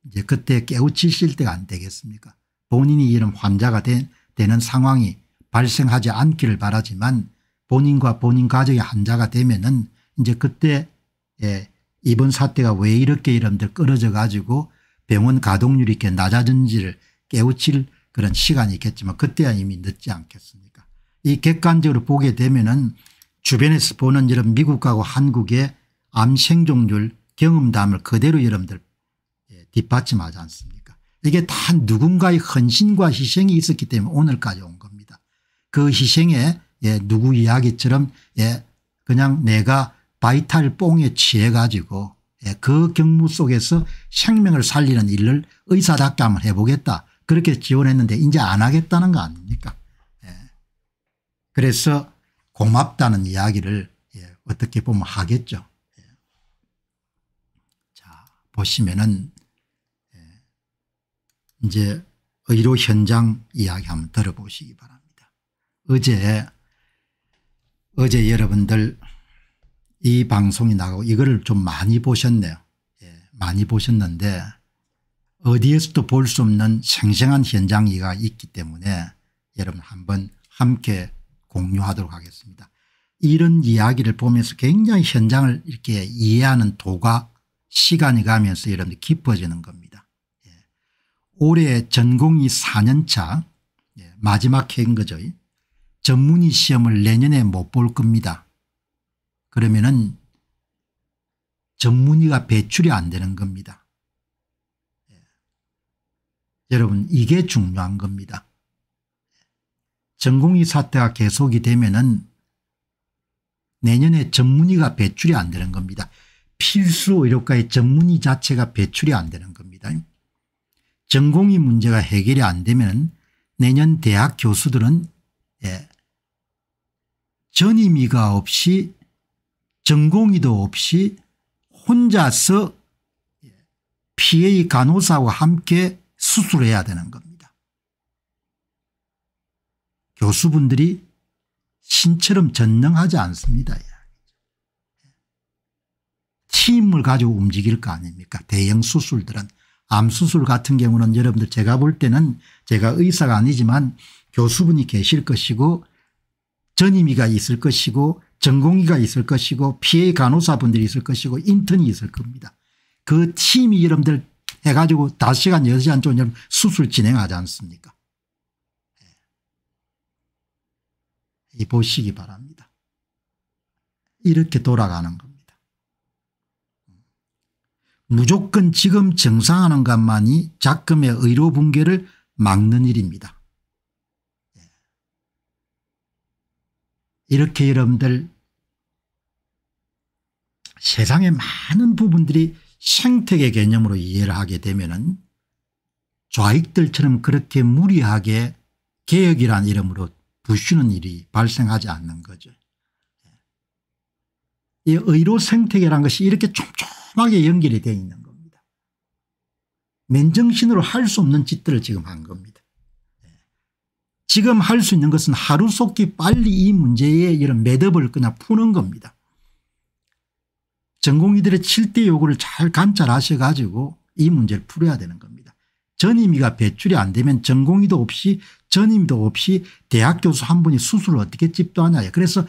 S1: 이제 그때 깨우치실 때가 안 되겠습니까 본인이 이런 환자가 된, 되는 상황이 발생하지 않기를 바라지만 본인과 본인 가족의 환자가 되면은 이제 그때 예, 이번 사태가 왜 이렇게 이름들 끌어져 가지고 병원 가동률이 이렇게 낮아진지를 깨우칠 그런 시간이 있겠지만 그때야 이미 늦지 않겠습니까 이 객관적으로 보게 되면 은 주변에서 보는 이런 미국하고 한국의 암 생존율 경험담을 그대로 여러분들 예, 뒷받침하지 않습니까 이게 다 누군가의 헌신과 희생이 있었기 때문에 오늘까지 온 겁니다. 그 희생에 예, 누구 이야기처럼 예, 그냥 내가 바이탈 뽕에 취해 가지고 예, 그 경무 속에서 생명을 살리는 일을 의사답게 한번 해보겠다. 그렇게 지원했는데 이제 안 하겠다는 거 아닙니까 예. 그래서 고맙다는 이야기를 예, 어떻게 보면 하겠죠. 자 보시면은 이제 의료 현장 이야기 한번 들어보시기 바랍니다. 어제 어제 여러분들 이 방송이 나가고 이거를 좀 많이 보셨네요. 예, 많이 보셨는데 어디에서도 볼 수 없는 생생한 현장이가 있기 때문에 여러분 한번 함께 공유하도록 하겠습니다. 이런 이야기를 보면서 굉장히 현장을 이렇게 이해하는 도가 시간이 가면서 여러분들 깊어지는 겁니다. 예. 올해 전공이 4년차 예, 마지막 해인 거죠. 전문의 시험을 내년에 못 볼 겁니다. 그러면은 전문의가 배출이 안 되는 겁니다. 예. 여러분 이게 중요한 겁니다. 전공의 사태가 계속이 되면은 내년에 전문의가 배출이 안 되는 겁니다. 필수 의료과의 전문의 자체가 배출이 안 되는 겁니다. 전공의 문제가 해결이 안 되면 내년 대학 교수들은 예, 전임의가 없이 전공의도 없이 혼자서 피해 간호사와 함께 수술해야 되는 겁니다. 교수분들이 신처럼 전능하지 않습니다. 팀을 가지고 움직일 거 아닙니까 대형 수술들은 암수술 같은 경우는 여러분들 제가 볼 때는 제가 의사가 아니지만 교수분이 계실 것이고 전임의가 있을 것이고 전공의가 있을 것이고 피해 간호사분들이 있을 것이고 인턴이 있을 겁니다. 그 팀이 여러분들 해가지고 5시간 6시간 좀여 수술 진행하지 않습니까 예. 이 보시기 바랍니다. 이렇게 돌아가는 겁니다. 무조건 지금 정상하는 것만이 작금의 의료 붕괴를 막는 일입니다. 예. 이렇게 여러분들 세상의 많은 부분들이 생태계 개념으로 이해를 하게 되면 좌익들처럼 그렇게 무리하게 개혁이란 이름으로 부수는 일이 발생하지 않는 거죠. 이 의료 생태계란 것이 이렇게 촘촘하게 연결이 되어 있는 겁니다. 맨정신으로 할 수 없는 짓들을 지금 한 겁니다. 지금 할 수 있는 것은 하루속히 빨리 이 문제에 이런 매듭을 그냥 푸는 겁니다. 전공의들의 7대 요구를 잘 관찰하셔 가지고 이 문제를 풀어야 되는 겁니다. 전임의가 배출이 안 되면 전공의도 없이 전임도 없이 대학 교수 한 분이 수술을 어떻게 집도하냐. 그래서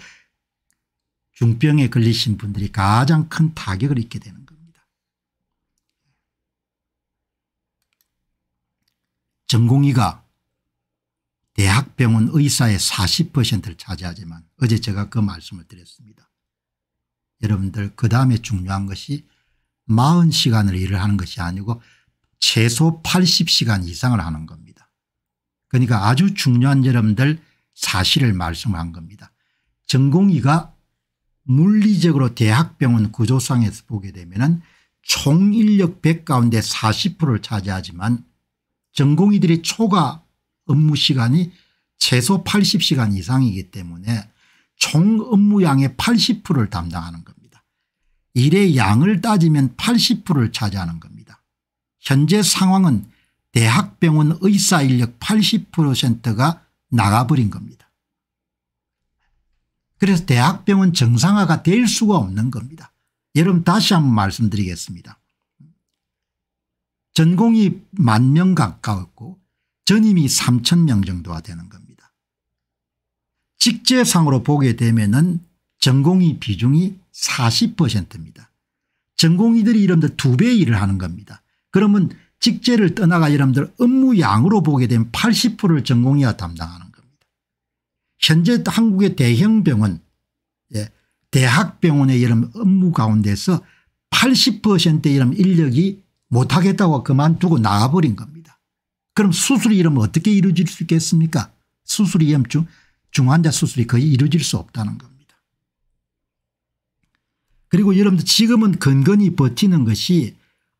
S1: 중병에 걸리신 분들이 가장 큰 타격을 입게 되는 겁니다. 전공의가 대학병원 의사의 40%를 차지하지만 어제 제가 그 말씀을 드렸습니다. 여러분들 그 다음에 중요한 것이 40시간을 일을 하는 것이 아니고 최소 80시간 이상을 하는 겁니다. 그러니까 아주 중요한 여러분들 사실을 말씀한 겁니다. 전공의가 물리적으로 대학병원 구조상에서 보게 되면 총 인력 100 가운데 40%를 차지하지만 전공의들의 초과 업무 시간이 최소 80시간 이상이기 때문에 총 업무량의 80%를 담당하는 겁니다. 일의 양을 따지면 80%를 차지하는 겁니다. 현재 상황은 대학병원 의사 인력 80%가 나가버린 겁니다. 그래서 대학병원 정상화가 될 수가 없는 겁니다. 여러분 다시 한번 말씀드리겠습니다. 전공이 만 명 가까웠고 전임이 3천 명 정도가 되는 겁니다. 직제상으로 보게 되면은 전공의 비중이 40%입니다. 전공의들이 이러분두배 일을 하는 겁니다. 그러면 직제를 떠나가 여러분들 업무 양으로 보게 되면 80%를 전공의가 담당하는 겁니다. 현재 한국의 대형 병원, 예, 대학병원의 여러 업무 가운데서 80%의 인력이 못하겠다고 그만두고 나가버린 겁니다. 그럼 수술이 이러면 어떻게 이루어질 수 있겠습니까? 수술이 염증 중환자 수술이 거의 이루어질 수 없다는 겁니다. 그리고 여러분들 지금은 건건히 버티는 것이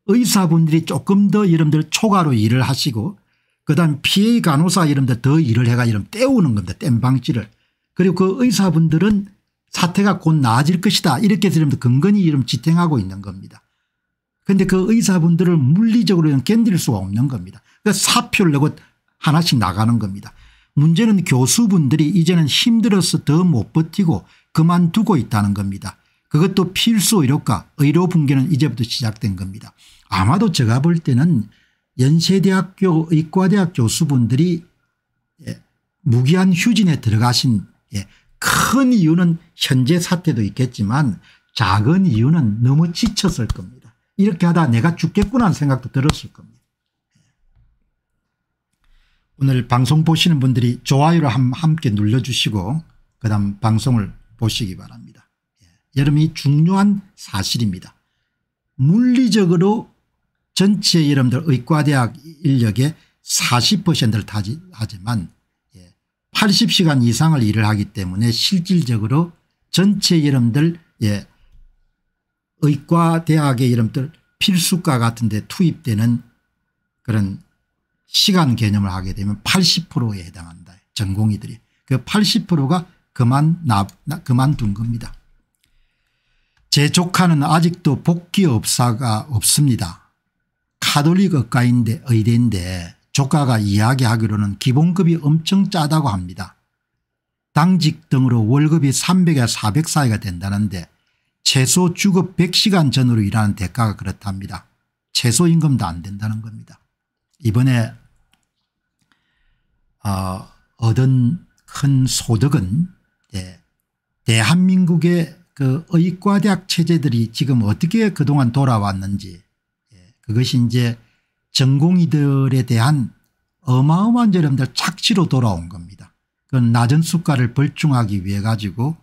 S1: 의사분들이 조금 더 여러분들 초과로 일을 하시고 그다음 PA 간호사 여러분들 더 일을 해가 여러분 때우는 겁니다. 땜방지를. 그리고 그 의사분들은 사태가 곧 나아질 것이다 이렇게 해서 여러분들 건건히 이름 지탱하고 있는 겁니다. 그런데 그 의사분들을 물리적으로 견딜 수가 없는 겁니다. 그러니까 사표를 내고 하나씩 나가는 겁니다. 문제는 교수분들이 이제는 힘들어서 더 못 버티고 그만두고 있다는 겁니다. 그것도 필수 의료과 의료 붕괴는 이제부터 시작된 겁니다. 아마도 제가 볼 때는 연세대학교 의과대학 교수분들이 예, 무기한 휴진에 들어가신 예, 큰 이유는 현재 사태도 있겠지만 작은 이유는 너무 지쳤을 겁니다. 이렇게 하다 내가 죽겠구나 하는 생각도 들었을 겁니다. 오늘 방송 보시는 분들이 좋아요를 함께 눌러주시고 그 다음 방송을 보시기 바랍니다. 예. 여러분이 중요한 사실입니다. 물리적으로 전체 여러분들 의과대학 인력의 40%를 타지 하지만 80시간 예, 이상을 일을 하기 때문에 실질적으로 전체 여러분들 예, 의과대학의 여러분들 필수과 같은 데 투입되는 그런 시간 개념을 하게 되면 80%에 해당한다. 전공의들이. 그 80%가 그만 나, 그만둔 겁니다. 제 조카는 아직도 복귀 업사가 없습니다. 카톨릭 의가인데 의대인데 조카가 이야기하기로는 기본급이 엄청 짜다고 합니다. 당직 등으로 월급이 300에 400 사이가 된다는데 최소 주급 100시간 전으로 일하는 대가가 그렇답니다. 최소 임금도 안 된다는 겁니다. 이번에 어, 얻은 큰 소득은 예, 대한민국의 그 의과대학 체제들이 지금 어떻게 그동안 돌아왔는지 예, 그것이 이제 전공의들에 대한 어마어마한 여러분들 착취로 돌아온 겁니다. 그건 낮은 수가를 벌충하기 위해 가지고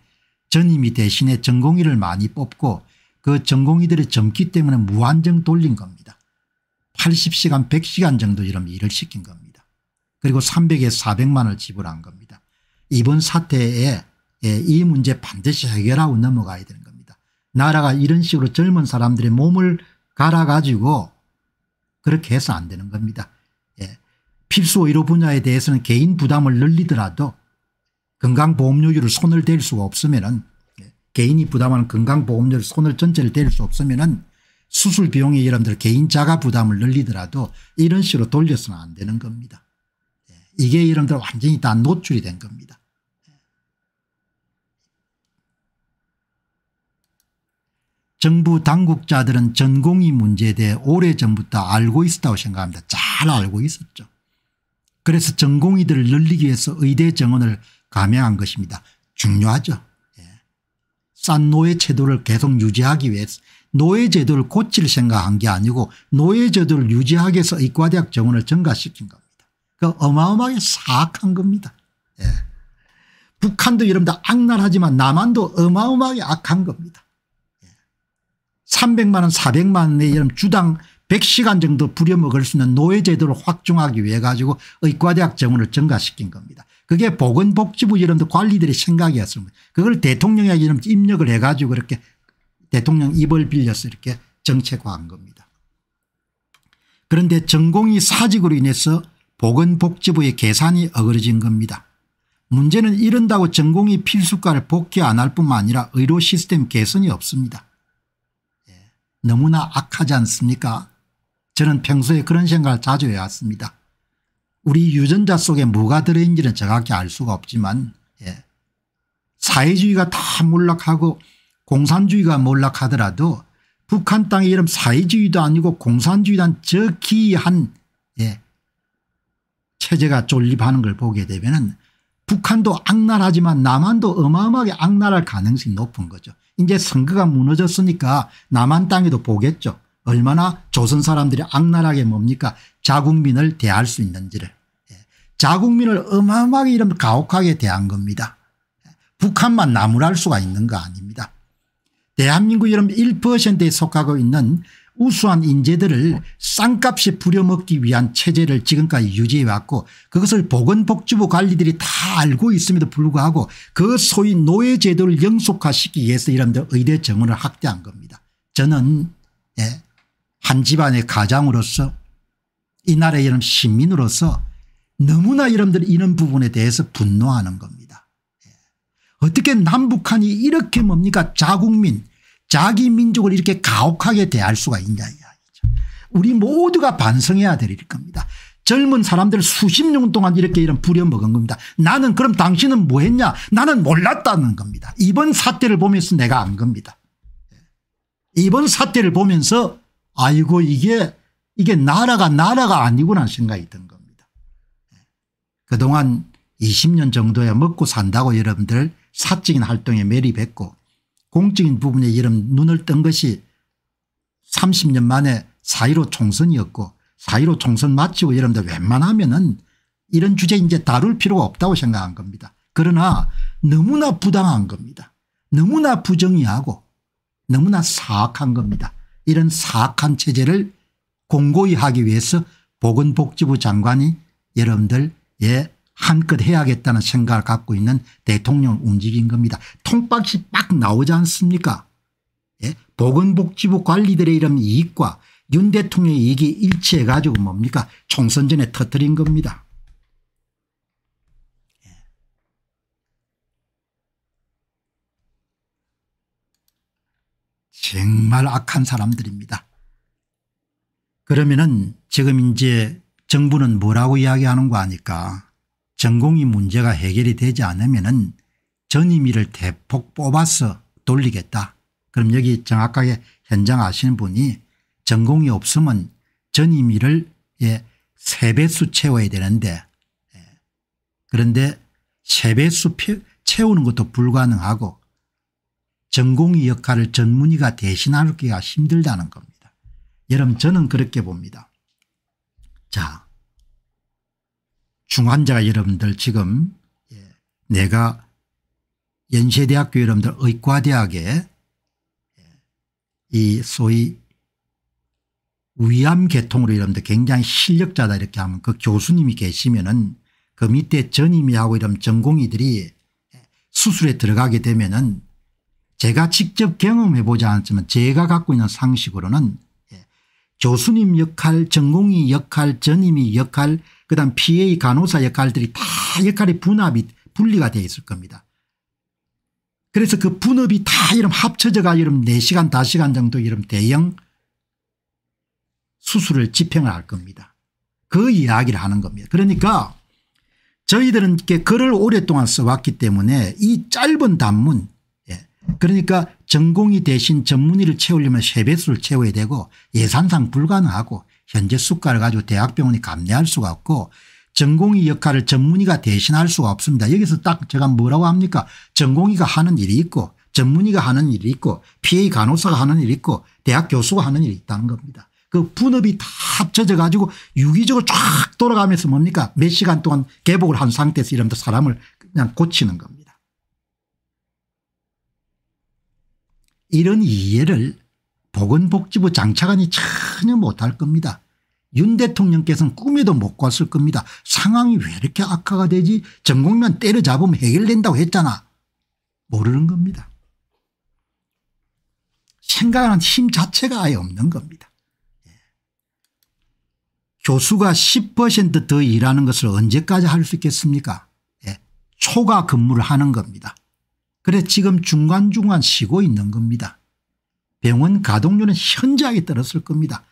S1: 전임이 대신에 전공의를 많이 뽑고 그 전공의들이 젊기 때문에 무한정 돌린 겁니다. 80시간 100시간 정도 이런 일을 시킨 겁니다. 그리고 300에 400만을 지불한 겁니다. 이번 사태에 예, 이 문제 반드시 해결하고 넘어가야 되는 겁니다. 나라가 이런 식으로 젊은 사람들의 몸을 갈아가지고 그렇게 해서 안 되는 겁니다. 예, 필수 의료 분야에 대해서는 개인 부담을 늘리더라도 건강보험료율을 손을 댈 수가 없으면 은 예, 개인이 부담하는 건강보험료를 손을 전체를 댈 수 없으면 은 수술 비용이 여러분들 개인 자가 부담을 늘리더라도 이런 식으로 돌려서는 안 되는 겁니다. 이게 여러분들 완전히 다 노출이 된 겁니다. 정부 당국자들은 전공이 문제에 대해 오래전부터 알고 있었다고 생각합니다. 잘 알고 있었죠. 그래서 전공의들을 늘리기 위해서 의대 정원을 감양한 것입니다. 중요하죠. 예. 싼 노예 제도를 계속 유지하기 위해서 노예 제도를 고칠 생각한 게 아니고 노예 제도를 유지하기 위해서 의과대학 정원을 증가시킨 겁니다. 그 어마어마하게 사악한 겁니다. 예. 북한도 여러분들 악랄하지만 남한도 어마어마하게 악한 겁니다. 예. 300만 원 400만 원에 여러분 주당 100시간 정도 부려먹을 수 있는 노예제도를 확충하기 위해 가지고 의과대학 정원을 증가시킨 겁니다. 그게 보건복지부 여러분들 관리들의 생각이었습니다. 그걸 대통령에 이름 입력을 해 가지고 그렇게 대통령 입을 빌려서 이렇게 정책화한 겁니다. 그런데 전공이 사직으로 인해서 보건복지부의 계산이 어그러진 겁니다. 문제는 이런다고 전공이 필수과를 복귀 안 할 뿐만 아니라 의료 시스템 개선이 없습니다. 예, 너무나 악하지 않습니까 저는 평소에 그런 생각을 자주 해왔습니다. 우리 유전자 속에 뭐가 들어있는지는 정확히 알 수가 없지만 예. 사회주의가 다 몰락하고 공산주의가 몰락하더라도 북한 땅의 이름 사회주의도 아니고 공산주의란 저 기이한 예. 체제가 존립하는 걸 보게 되면은 북한도 악랄하지만 남한도 어마어마하게 악랄할 가능성이 높은 거죠. 이제 선거가 무너졌으니까 남한 땅에도 보겠죠. 얼마나 조선 사람들이 악랄하게 뭡니까 자국민을 대할 수 있는지를. 예. 자국민을 어마어마하게 이런 가혹하게 대한 겁니다. 예. 북한만 나무랄 수가 있는 거 아닙니다. 대한민국 이런 1%에 속하고 있는 우수한 인재들을 싼값에 부려먹기 위한 체제를 지금까지 유지해왔고 그것을 보건복지부 관리들이 다 알고 있음에도 불구하고 그 소위 노예 제도를 영속화시키기 위해서 이런데 의대 정원을 확대한 겁니다. 저는 예, 한 집안의 가장으로서 이 나라의 이런 시민으로서 너무나 여러분들 이런 부분에 대해서 분노하는 겁니다. 예. 어떻게 남북한이 이렇게 뭡니까 자국민 자기 민족을 이렇게 가혹하게 대할 수가 있냐 이야기죠. 우리 모두가 반성해야 될 겁니다. 젊은 사람들 수십 년 동안 이렇게 이런 부려먹은 겁니다. 나는 그럼 당신은 뭐 했냐 나는 몰랐다는 겁니다. 이번 사태를 보면서 내가 안 겁니다. 예. 이번 사태를 보면서 아이고 이게 이게 나라가 나라가 아니구나 생각이 든 겁니다. 예. 그동안 20년 정도야 먹고 산다고 여러분들 사적인 활동에 매립했고 공적인 부분에 이름 눈을 뜬 것이 30년 만에 4.15 총선이었고 4.15 총선 마치고 여러분들 웬만하면 은 이런 주제 이제 다룰 필요가 없다고 생각한 겁니다. 그러나 너무나 부당한 겁니다. 너무나 부정의하고 너무나 사악한 겁니다. 이런 사악한 체제를 공고히 하기 위해서 보건복지부 장관이 여러분들 예 한껏 해야겠다는 생각을 갖고 있는 대통령을 움직인 겁니다. 통박이 빡 나오지 않습니까 예? 보건복지부 관리들의 이름 이익과 윤 대통령의 이익이 일치해 가지고 뭡니까 총선 전에 터뜨린 겁니다. 예. 정말 악한 사람들입니다. 그러면은 지금 이제 정부는 뭐라고 이야기하는 거 아니까 전공이 문제가 해결이 되지 않으면 전임의를 대폭 뽑아서 돌리겠다. 그럼 여기 정확하게 현장 아시는 분이 전공이 없으면 전임의를 예, 3배수 채워야 되는데 예. 그런데 3배수 채우는 것도 불가능하고 전공의 역할을 전문의가 대신하기가 힘들다는 겁니다. 여러분 저는 그렇게 봅니다. 자 중환자가 여러분들 지금 예, 내가 연세대학교 여러분들 의과대학에 예, 이 소위 위암 계통으로 여러분들 굉장히 실력자다 이렇게 하면 그 교수님이 계시면은 그 밑에 전임이하고 이런 전공의들이 예, 수술에 들어가게 되면은 제가 직접 경험해 보지 않았지만 제가 갖고 있는 상식으로는 교수님 역할 전공의 역할 전임이 역할 그다음 PA 간호사 역할들이 다역할의 분합이 분리가 되어 있을 겁니다. 그래서 그 분업이 다 이름 합쳐져가 이름 4시간 5시간 정도 이름 대형 수술을 집행을 할 겁니다. 그 이야기를 하는 겁니다. 그러니까 저희들은 이렇게 글을 오랫동안 써왔기 때문에 이 짧은 단문 예. 그러니까 전공이 대신 전문의를 채우려면 3배수를 채워야 되고 예산상 불가능하고 현재 수가를 가지고 대학병원이 감내할 수가 없고 전공의 역할을 전문의가 대신할 수가 없습니다. 여기서 딱 제가 뭐라고 합니까 전공의가 하는 일이 있고 전문의가 하는 일이 있고 PA 간호사가 하는 일이 있고 대학 교수가 하는 일이 있다는 겁니다. 그 분업이 다 합쳐져 가지고 유기적으로 쫙 돌아가면서 뭡니까 몇 시간 동안 개복을 한 상태에서 이러면 서 사람을 그냥 고치는 겁니다. 이런 이해를 보건복지부 장차관이 전혀 못할 겁니다. 윤 대통령께서는 꿈에도 못 꿨을 겁니다. 상황이 왜 이렇게 악화가 되지 전공면 때려잡으면 해결된다고 했잖아. 모르는 겁니다. 생각하는 힘 자체가 아예 없는 겁니다. 예. 교수가 10%더 일하는 것을 언제까지 할 수 있겠습니까 예. 초과 근무를 하는 겁니다. 그래 지금 중간중간 쉬고 있는 겁니다. 병원 가동률은 현저하게 떨어질 겁니다.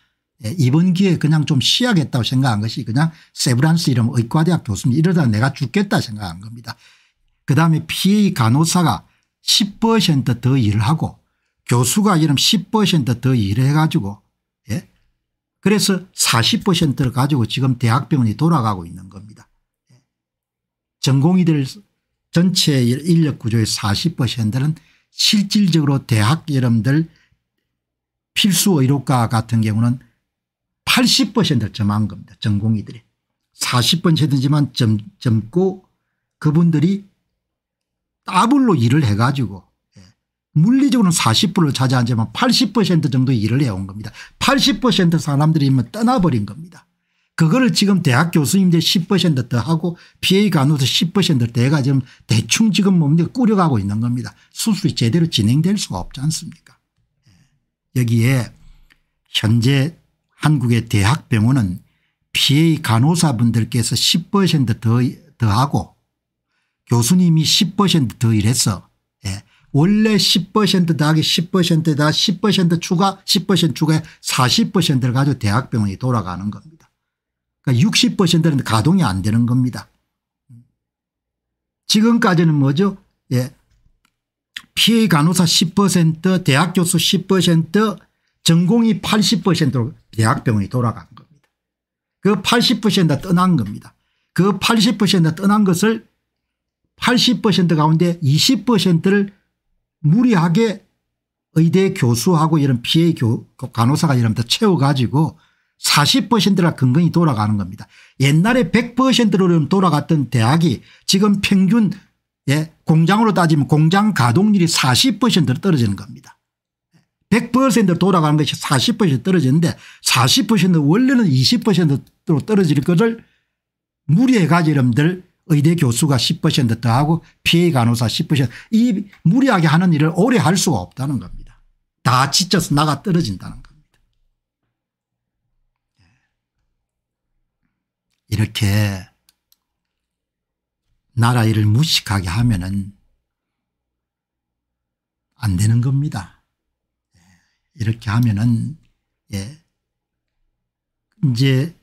S1: 예, 이번 기회에 그냥 좀 쉬야겠다고 생각한 것이 그냥 세브란스 이름 의과대학 교수님 이러다 내가 죽겠다 생각한 겁니다. 그다음에 PA 간호사가 10%더 일 하고 교수가 이름 10%더 일 해가지고 예? 그래서 40%를 가지고 지금 대학병원이 돌아가고 있는 겁니다. 예. 전공의들 전체 인력 구조의 40%는 실질적으로 대학 여러분들 필수 의료과 같은 경우는 80%를 점한 겁니다. 전공의들이. 40%든지만 점, 점고 그분들이 더블로 일을 해가지고 예, 물리적으로는 40%를 차지하지만 80% 정도 일을 해온 겁니다. 80% 사람들이 떠나버린 겁니다. 그거를 지금 대학 교수님들 10%더 하고 PA 간호도 10%더 해가 지금 대충 지금 뭡니까 꾸려가고 있는 겁니다. 수술이 제대로 진행될 수가 없지 않습니까 여기에 현재 한국의 대학병원은 PA 간호사분들께서 10% 더, 더하고 교수님이 10%더 일해서 예. 원래 10% 더하기 10%다 10% 추가 10% 추가에 40%를 가지고 대학병원이 돌아가는 겁니다. 그러니까 60%는 가동이 안 되는 겁니다. 지금까지는 뭐죠? 예. 피해 간호사 10% 대학 교수 10% 전공이 80%로 대학병원이 돌아간 겁니다. 그 80%가 떠난 겁니다. 그 80%가 떠난 것을 80% 가운데 20%를 무리하게 의대 교수하고 이런 피해 교, 간호사가 이런 다 채워가지고 40%라 근근히 돌아가는 겁니다. 옛날에 100%로 돌아갔던 대학이 지금 평균 예. 공장으로 따지면 공장 가동률이 40%로 떨어지는 겁니다. 100% 돌아가는 것이 40% 떨어지는데 40% 원래는 20%로 떨어질 것을 무리해 가지 여러분들 의대 교수가 10% 더하고 피해 간호사 10%이 무리하게 하는 일을 오래 할 수가 없다는 겁니다. 다 지쳐서 나가 떨어진다는 겁니다. 예. 이렇게 나라 일을 무식하게 하면은 안 되는 겁니다. 예, 이렇게 하면은 예. 이제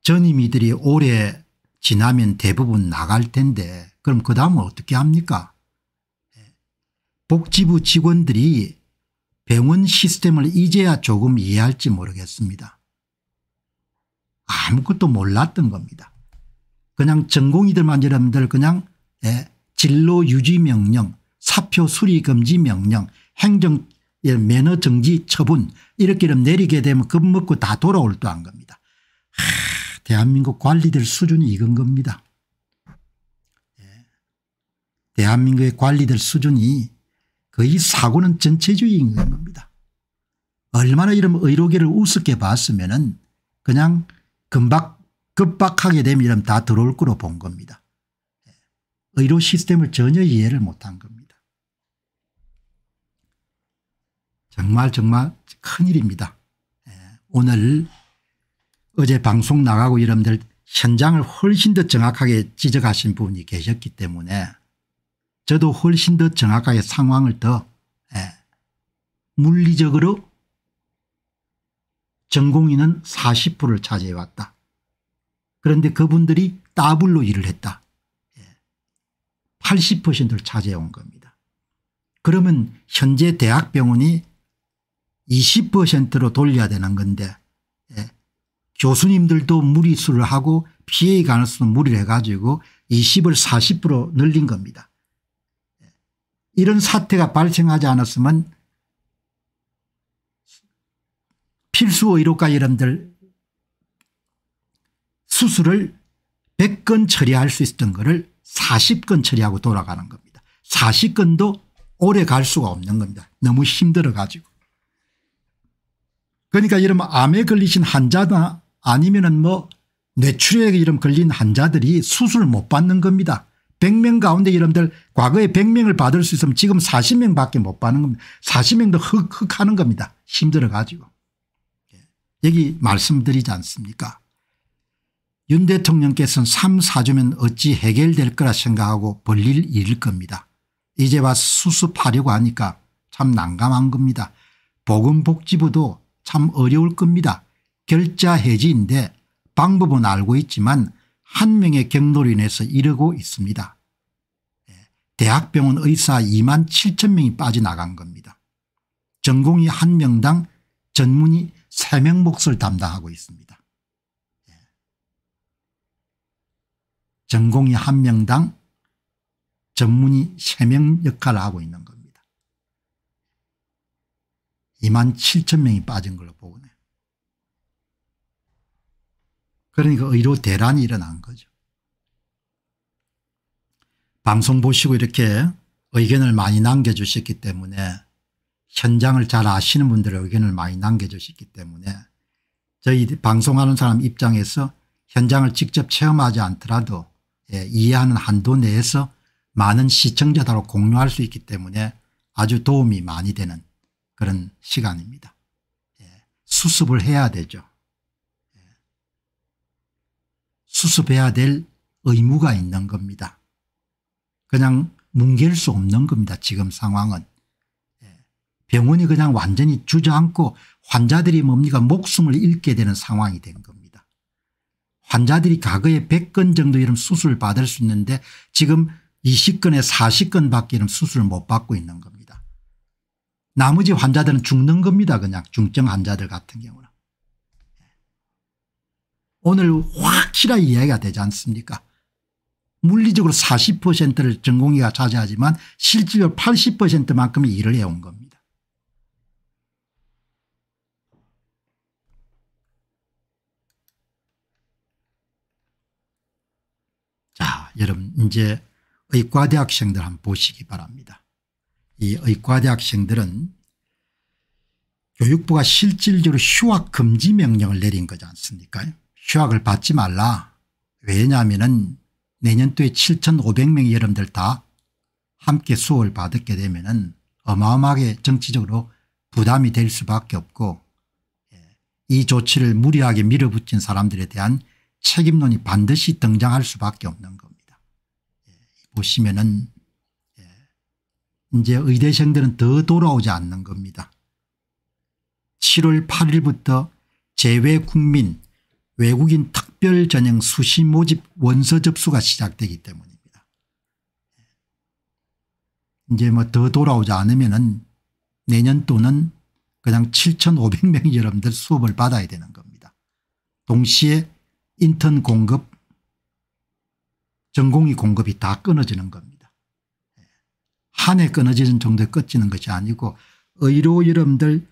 S1: 전임이들이 오래 지나면 대부분 나갈 텐데 그럼 그 다음은 어떻게 합니까? 예, 복지부 직원들이 병원 시스템을 이제야 조금 이해할지 모르겠습니다. 아무것도 몰랐던 겁니다. 그냥 전공이들만 여러분들 그냥 예, 진로 유지 명령 사표 수리 금지 명령 행정 예, 매너 정지 처분 이렇게 내리게 되면 겁 먹고 다 돌아올 또 한 겁니다. 하, 대한민국 관리들 수준이 이건 겁니다. 예. 대한민국의 관리들 수준이 거의 사고는 전체주의인 겁니다. 얼마나 이런 의료계를 우습게 봤으면 은 그냥 금박 급박하게 되면 이러면 다 들어올 거로 본 겁니다. 예. 의료 시스템을 전혀 이해를 못한 겁니다. 정말 정말 큰일입니다. 예. 오늘 어제 방송 나가고 여러분들 현장을 훨씬 더 정확하게 지적하신 분이 계셨기 때문에 저도 훨씬 더 정확하게 상황을 더 예. 물리적으로 전공인은 40%를 차지해왔다. 그런데 그분들이 더블로 일을 했다. 80%를 예. 차지해온 겁니다. 그러면 현재 대학병원이 20%로 돌려야 되는 건데 예. 교수님들도 무리수를 하고 피해 가능성도 무리를 해가지고 20을 40% 늘린 겁니다. 예. 이런 사태가 발생하지 않았으면 필수 의료과 여러분들 수술을 100건 처리할 수 있었던 것을 40건 처리하고 돌아가는 겁니다. 40건도 오래 갈 수가 없는 겁니다. 너무 힘들어 가지고. 그러니까 이런 암에 걸리신 환자나 아니면은 뭐 뇌출혈에 이름 걸린 환자들이 수술 못 받는 겁니다. 100명 가운데 이름들 과거에 100명을 받을 수 있으면 지금 40명 밖에 못 받는 겁니다. 40명도 흑흑 하는 겁니다. 힘들어 가지고. 예. 여기 말씀드리지 않습니까 윤 대통령께서는 3, 4주면 어찌 해결될 거라 생각하고 벌릴 일일 겁니다. 이제 와서 수습하려고 하니까 참 난감한 겁니다. 보건복지부도 참 어려울 겁니다. 결자 해지인데 방법은 알고 있지만 한 명의 경로로 인해서 이러고 있습니다. 예, 대학병원 의사 2만 7천 명이 빠져나간 겁니다. 전공이 한 명당 전문의 3명 몫을 담당하고 있습니다. 전공이 한 명당 전문이 3명 역할을 하고 있는 겁니다. 2만 7천 명이 빠진 걸로 보고는. 그러니까 의료 대란이 일어난 거죠. 방송 보시고 이렇게 의견을 많이 남겨주셨기 때문에 현장을 잘 아시는 분들의 의견을 많이 남겨주셨기 때문에 저희 방송하는 사람 입장에서 현장을 직접 체험하지 않더라도 예, 이해하는 한도 내에서 많은 시청자들로 공유할 수 있기 때문에 아주 도움이 많이 되는 그런 시간입니다. 예, 수습을 해야 되죠. 예, 수습해야 될 의무가 있는 겁니다. 그냥 뭉갤 수 없는 겁니다. 지금 상황은. 병원이 그냥 완전히 주저앉고 환자들이 뭡니까 목숨을 잃게 되는 상황이 된 겁니다. 환자들이 과거에 100건 정도 이런 수술 을 받을 수 있는데 지금 20건에 40건 밖에 이 수술을 못 받고 있는 겁니다. 나머지 환자들은 죽는 겁니다. 그냥 중증 환자들 같은 경우는. 오늘 확실하게 이해가 되지 않습니까 물리적으로 40%를 전공의가 차지하지만 실질적으로 8 0만큼 일을 해온 겁니다. 여러분 이제 의과대학생들 한번 보시기 바랍니다. 이 의과대학생들은 교육부가 실질적으로 휴학 금지 명령을 내린 거지 않습니까 휴학을 받지 말라. 왜냐하면 내년도에 7,500명이 여러분들 다 함께 수업을 받게 되면 은 어마어마하게 정치적으로 부담이 될 수밖에 없고 예, 이 조치를 무리하게 밀어붙인 사람들에 대한 책임론이 반드시 등장할 수밖에 없는 거 보시면은 예, 이제 의대생들은 더 돌아오지 않는 겁니다. 7월 8일부터 재외국민 외국인 특별전형 수시 모집 원서 접수가 시작되기 때문입니다. 예. 이제 뭐 더 돌아오지 않으면은 내년 또는 그냥 7 5 0 0명 여러분들 수업을 받아야 되는 겁니다. 동시에 인턴 공급 전공이 공급이 다 끊어지는 겁니다. 예. 한해 끊어지는 정도에 끝지는 것이 아니고 의료 이름들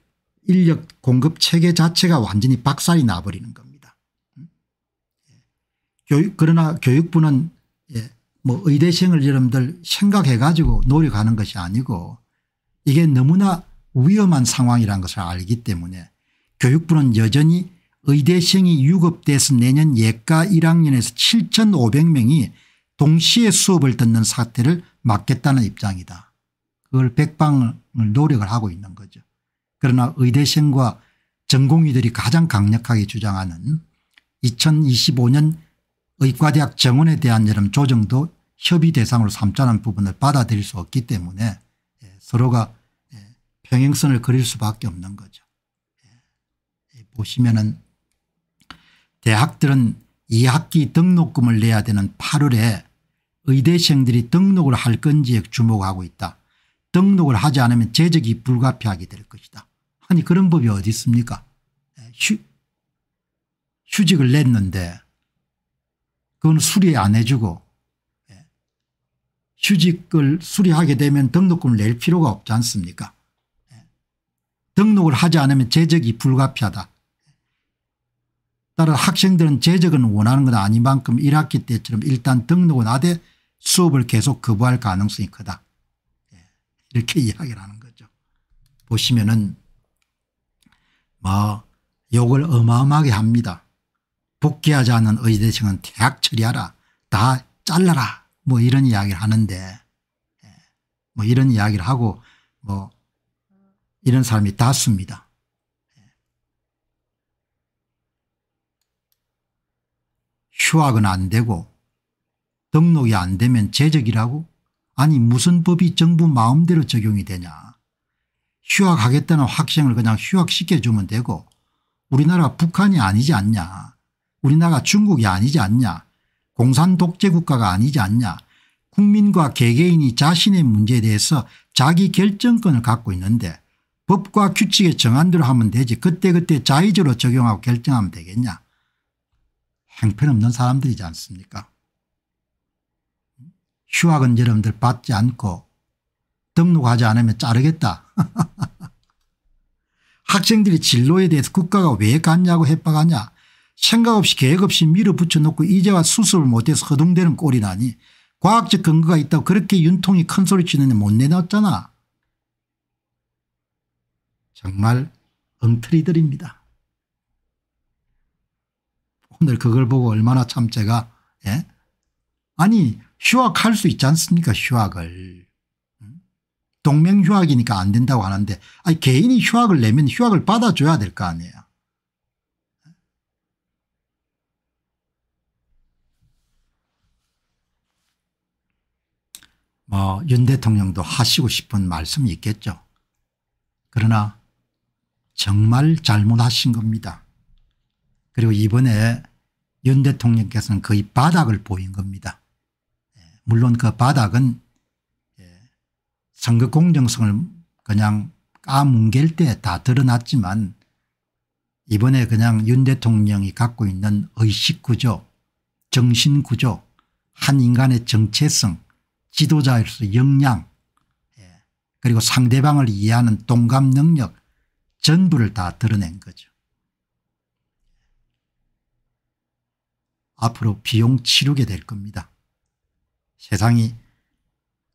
S1: 인력 공급 체계 자체가 완전히 박살이 나버리는 겁니다. 음? 예. 교육 그러나 교육부는 예, 뭐 의대생을 여러분들 생각해 가지고 노력하는 것이 아니고 이게 너무나 위험한 상황이라는 것을 알기 때문에 교육부는 여전히 의대생이 유급돼서 내년 예가 1학년에서 7,500명이 동시에 수업을 듣는 사태를 막겠다는 입장이다. 그걸 백방을 노력을 하고 있는 거죠. 그러나 의대생과 전공의들이 가장 강력하게 주장하는 2025년 의과대학 정원에 대한 여름 조정도 협의 대상으로 삼자는 부분을 받아들일 수 없기 때문에 예, 서로가 예, 평행선을 그릴 수밖에 없는 거죠. 예, 보시면은 대학들은 2학기 등록금을 내야 되는 8월에 의대생들이 등록을 할 건지에 주목하고 있다. 등록을 하지 않으면 재적이 불가피하게 될 것이다. 아니 그런 법이 어디 있습니까 네, 휴, 휴직을 냈는데 그건 수리 안 해주고 네, 휴직을 수리하게 되면 등록금을 낼 필요가 없지 않습니까 네, 등록을 하지 않으면 재적이 불가피하다. 따라 학생들은 재적은 원하는 건 아닌 만큼 1학기 때처럼 일단 등록은 하되 수업을 계속 거부할 가능성이 크다. 예, 이렇게 (laughs) 이야기를 하는 거죠. 보시면은 뭐 욕을 어마어마하게 합니다. 복귀하지 않은 의대생은 대학 처리하라. 다 잘라라. 뭐 이런 이야기를 하는데 예, 뭐 이런 이야기를 하고 뭐 이런 사람이 다습니다 휴학은 안 되고 등록이 안 되면 재적이라고? 아니 무슨 법이 정부 마음대로 적용이 되냐. 휴학하겠다는 학생을 그냥 휴학시켜주면 되고 우리나라 북한이 아니지 않냐. 우리나라 중국이 아니지 않냐. 공산 독재 국가가 아니지 않냐. 국민과 개개인이 자신의 문제에 대해서 자기 결정권을 갖고 있는데 법과 규칙에 정한 대로 하면 되지 그때그때 자의적으로 적용하고 결정하면 되겠냐. 행편없는 사람들이지 않습니까 휴학은 여러분들 받지 않고 등록하지 않으면 자르겠다. (laughs) 학생들이 진로에 대해서 국가가 왜 갔냐고 협박하냐 생각 없이 계획 없이 밀어붙여 놓고 이제와 수습을 못해서 허둥대는 꼴이나니 과학적 근거가 있다고 그렇게 윤통이 큰 소리 치는데 못 내놨잖아. 정말 엉터리들입니다. 오늘 그걸 보고 얼마나 참 제가 예? 아니 휴학할 수 있지 않습니까 휴학을. 동맹 휴학이니까 안 된다고 하는데 아니 개인이 휴학을 내면 휴학을 받아줘야 될 거 아니에요. 뭐윤 대통령도 하시고 싶은 말씀이 있겠죠. 그러나 정말 잘못하신 겁니다. 그리고 이번에 윤 대통령께서는 거의 바닥을 보인 겁니다. 물론 그 바닥은 예, 선거 공정성을 그냥 까뭉갤 때 다 드러났지만 이번에 그냥 윤 대통령이 갖고 있는 의식구조 정신구조 한 인간의 정체성 지도자로서 역량 예, 그리고 상대방을 이해하는 동감 능력 전부를 다 드러낸 거죠. 앞으로 비용 치르게 될 겁니다. 세상이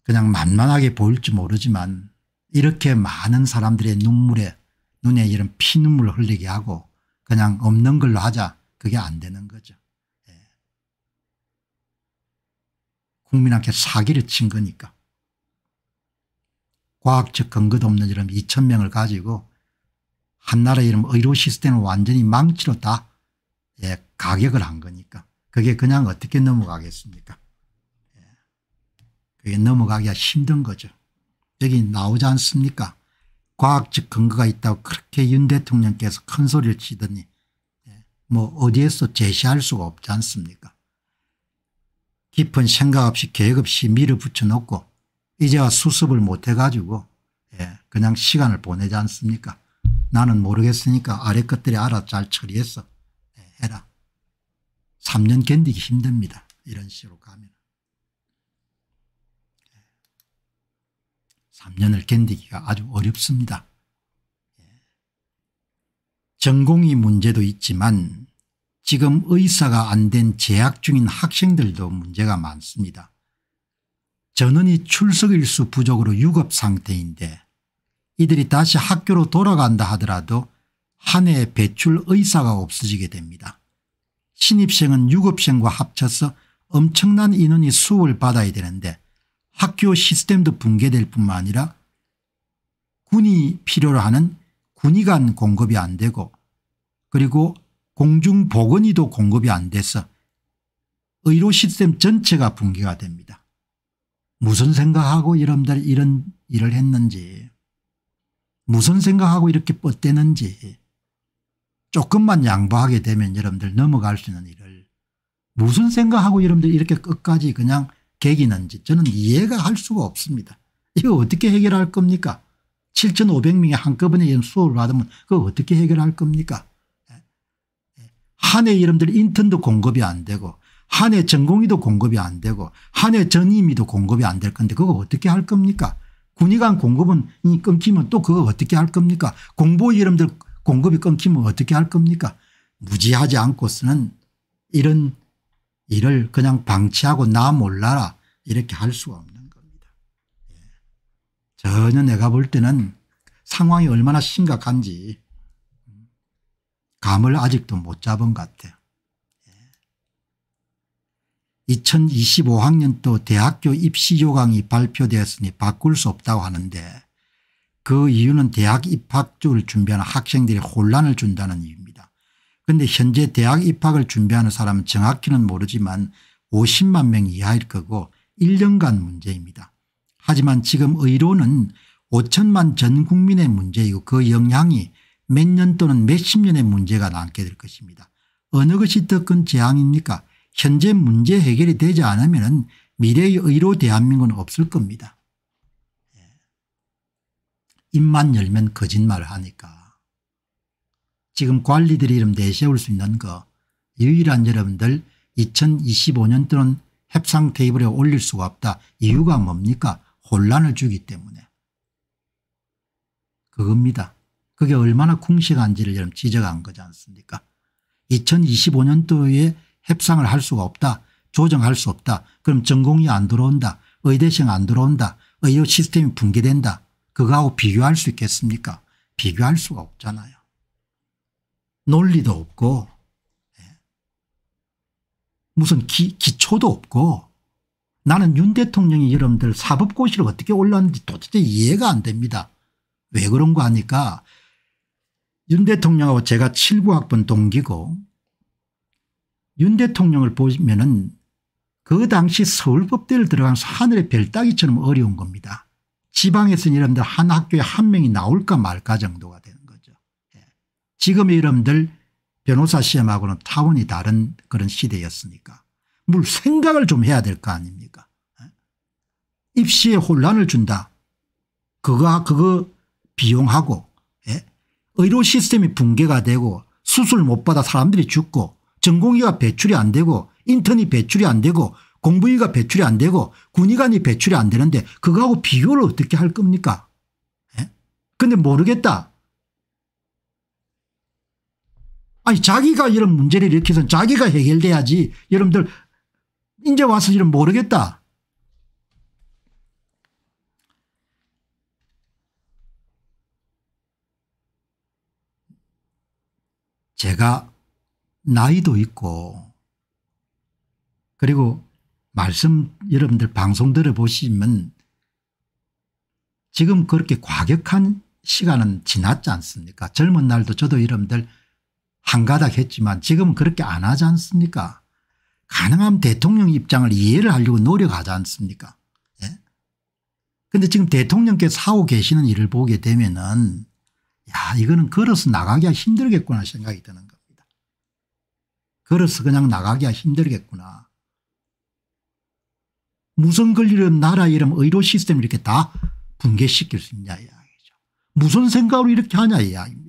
S1: 그냥 만만하게 보일지 모르지만 이렇게 많은 사람들의 눈물에 눈에 이런 피눈물 흘리게 하고 그냥 없는 걸로 하자 그게 안 되는 거죠. 예. 국민한테 사기를 친 거니까. 과학적 근거도 없는 이런 2천 명을 가지고 한나라 이런 의료 시스템을 완전히 망치로 다 예, 가격을 한 거니까 그게 그냥 어떻게 넘어가겠습니까 그게 넘어가기가 힘든 거죠. 여기 나오지 않습니까? 과학적 근거가 있다고 그렇게 윤 대통령께서 큰 소리를 치더니 예, 뭐 어디에서 제시할 수가 없지 않습니까? 깊은 생각 없이 계획 없이 밀어붙여 놓고 이제와 수습을 못해 가지고 예, 그냥 시간을 보내지 않습니까? 나는 모르겠으니까 아래 것들이 알아 잘 처리해서 예, 해라. 3년 견디기 힘듭니다. 이런 식으로 가면. 3년을 견디기가 아주 어렵습니다. 예. 전공이 문제도 있지만 지금 의사가 안 된 재학 중인 학생들도 문제가 많습니다. 전원이 출석일수 부족으로 유급 상태인데 이들이 다시 학교로 돌아간다 하더라도 한 해 배출 의사가 없어지게 됩니다. 신입생은 유급생과 합쳐서 엄청난 인원이 수업을 받아야 되는데 학교 시스템도 붕괴될 뿐만 아니라 군이 필요로 하는 군의관 공급이 안 되고 그리고 공중보건의도 공급이 안 돼서 의료 시스템 전체가 붕괴가 됩니다. 무슨 생각하고 여러분들 이런 일을 했는지 무슨 생각하고 이렇게 뻗대는지 조금만 양보하게 되면 여러분들 넘어갈 수 있는 일을 무슨 생각하고 여러분들 이렇게 끝까지 그냥 계기는지 저는 이해가 할 수가 없습니다. 이거 어떻게 해결할 겁니까? 7,500명이 한꺼번에 이런 수업을 받으면 그거 어떻게 해결할 겁니까? 예. 예. 한해 이름들 인턴도 공급이 안 되고 한 해 전공의도 공급이 안 되고 한 해 전임의도 공급이 안 될 건데 그거 어떻게 할 겁니까? 군의관 공급은 끊기면 또 그거 어떻게 할 겁니까? 공보 이름들 공급이 끊기면 어떻게 할 겁니까? 무지하지 않고 쓰는 이런 일을 그냥 방치하고 나 몰라라 이렇게 할 수가 없는 겁니다. 예. 전혀 내가 볼 때는 상황이 얼마나 심각한지 감을 아직도 못 잡은 것 같아요. 2025학년도 예. 대학교 입시 요강이 발표되었으니 바꿀 수 없다고 하는데 그 이유는 대학 입학주를 준비하는 학생들이 혼란을 준다는 이유 그런데 현재 대학 입학을 준비하는 사람은 정확히는 모르지만 50만 명 이하일 거고 1년간 문제입니다. 하지만 지금 의료는 5천만 전 국민의 문제이고 그 영향이 몇 년 또는 몇 십 년의 문제가 남게 될 것입니다. 어느 것이 더 큰 재앙입니까 현재 문제 해결이 되지 않으면 미래의 의료 대한민국은 없을 겁니다. 예. 입만 열면 거짓말을 하니까 지금 관리들 이름 이 내세울 수 있는 거 유일한 여러분들 2025년 또는 협상 테이블에 올릴 수가 없다. 이유가 뭡니까? 혼란을 주기 때문에. 그겁니다. 그게 얼마나 궁시한지를 여러분 지적한 거지 않습니까? 2025년도에 협상을 할 수가 없다. 조정할 수 없다. 그럼 전공이 안 들어온다. 의대생 안 들어온다. 의료 시스템이 붕괴된다. 그거하고 비교할 수 있겠습니까? 비교할 수가 없잖아요. 논리도 없고 예. 무슨 기, 기초도 없고 나는 윤 대통령이 여러분들 사법고시를 어떻게 올랐는지 도대체 이해가 안 됩니다. 왜 그런 거 하니까 윤 대통령하고 제가 79학번 동기고 윤 대통령을 보면은 시그 당시 서울법대를 들어가서 하늘의 별 따기처럼 어려운 겁니다. 지방에서는 러분들한 학교에 한 명이 나올까 말까 정도가 지금의 여러분들 변호사 시험하고는 타원이 다른 그런 시대였으니까 물 생각을 좀 해야 될 거 아닙니까 입시에 혼란을 준다 그거 그거 비용하고 예? 의료 시스템이 붕괴가 되고 수술 못 받아 사람들이 죽고 전공의가 배출이 안 되고 인턴이 배출이 안 되고 공부위가 배출이 안 되고 군의관이 배출이 안 되는데 그거하고 비교를 어떻게 할 겁니까 그런데 예? 모르겠다 아니 자기가 이런 문제를 일으켜서 자기가 해결돼야지 여러분들 이제 와서 이런 모르겠다. 제가 나이도 있고 그리고 말씀 여러분들 방송 들어보시면 지금 그렇게 과격한 시간은 지났지 않습니까 젊은 날도 저도 여러분들 한 가닥 했지만 지금은 그렇게 안 하지 않습니까 가능하면 대통령 입장을 이해를 하려고 노력하지 않습니까 그런데 예? 지금 대통령께서 하고 계시는 일을 보게 되면 은야 이거는 걸어서 나가기가 힘들겠구나 생각이 드는 겁니다. 걸어서 그냥 나가기가 힘들겠구나. 무슨 권리를 나라 이름 의료 시스템 이렇게 다 붕괴시킬 수 있냐 이야기죠. 무슨 생각으로 이렇게 하냐 이야기입니다.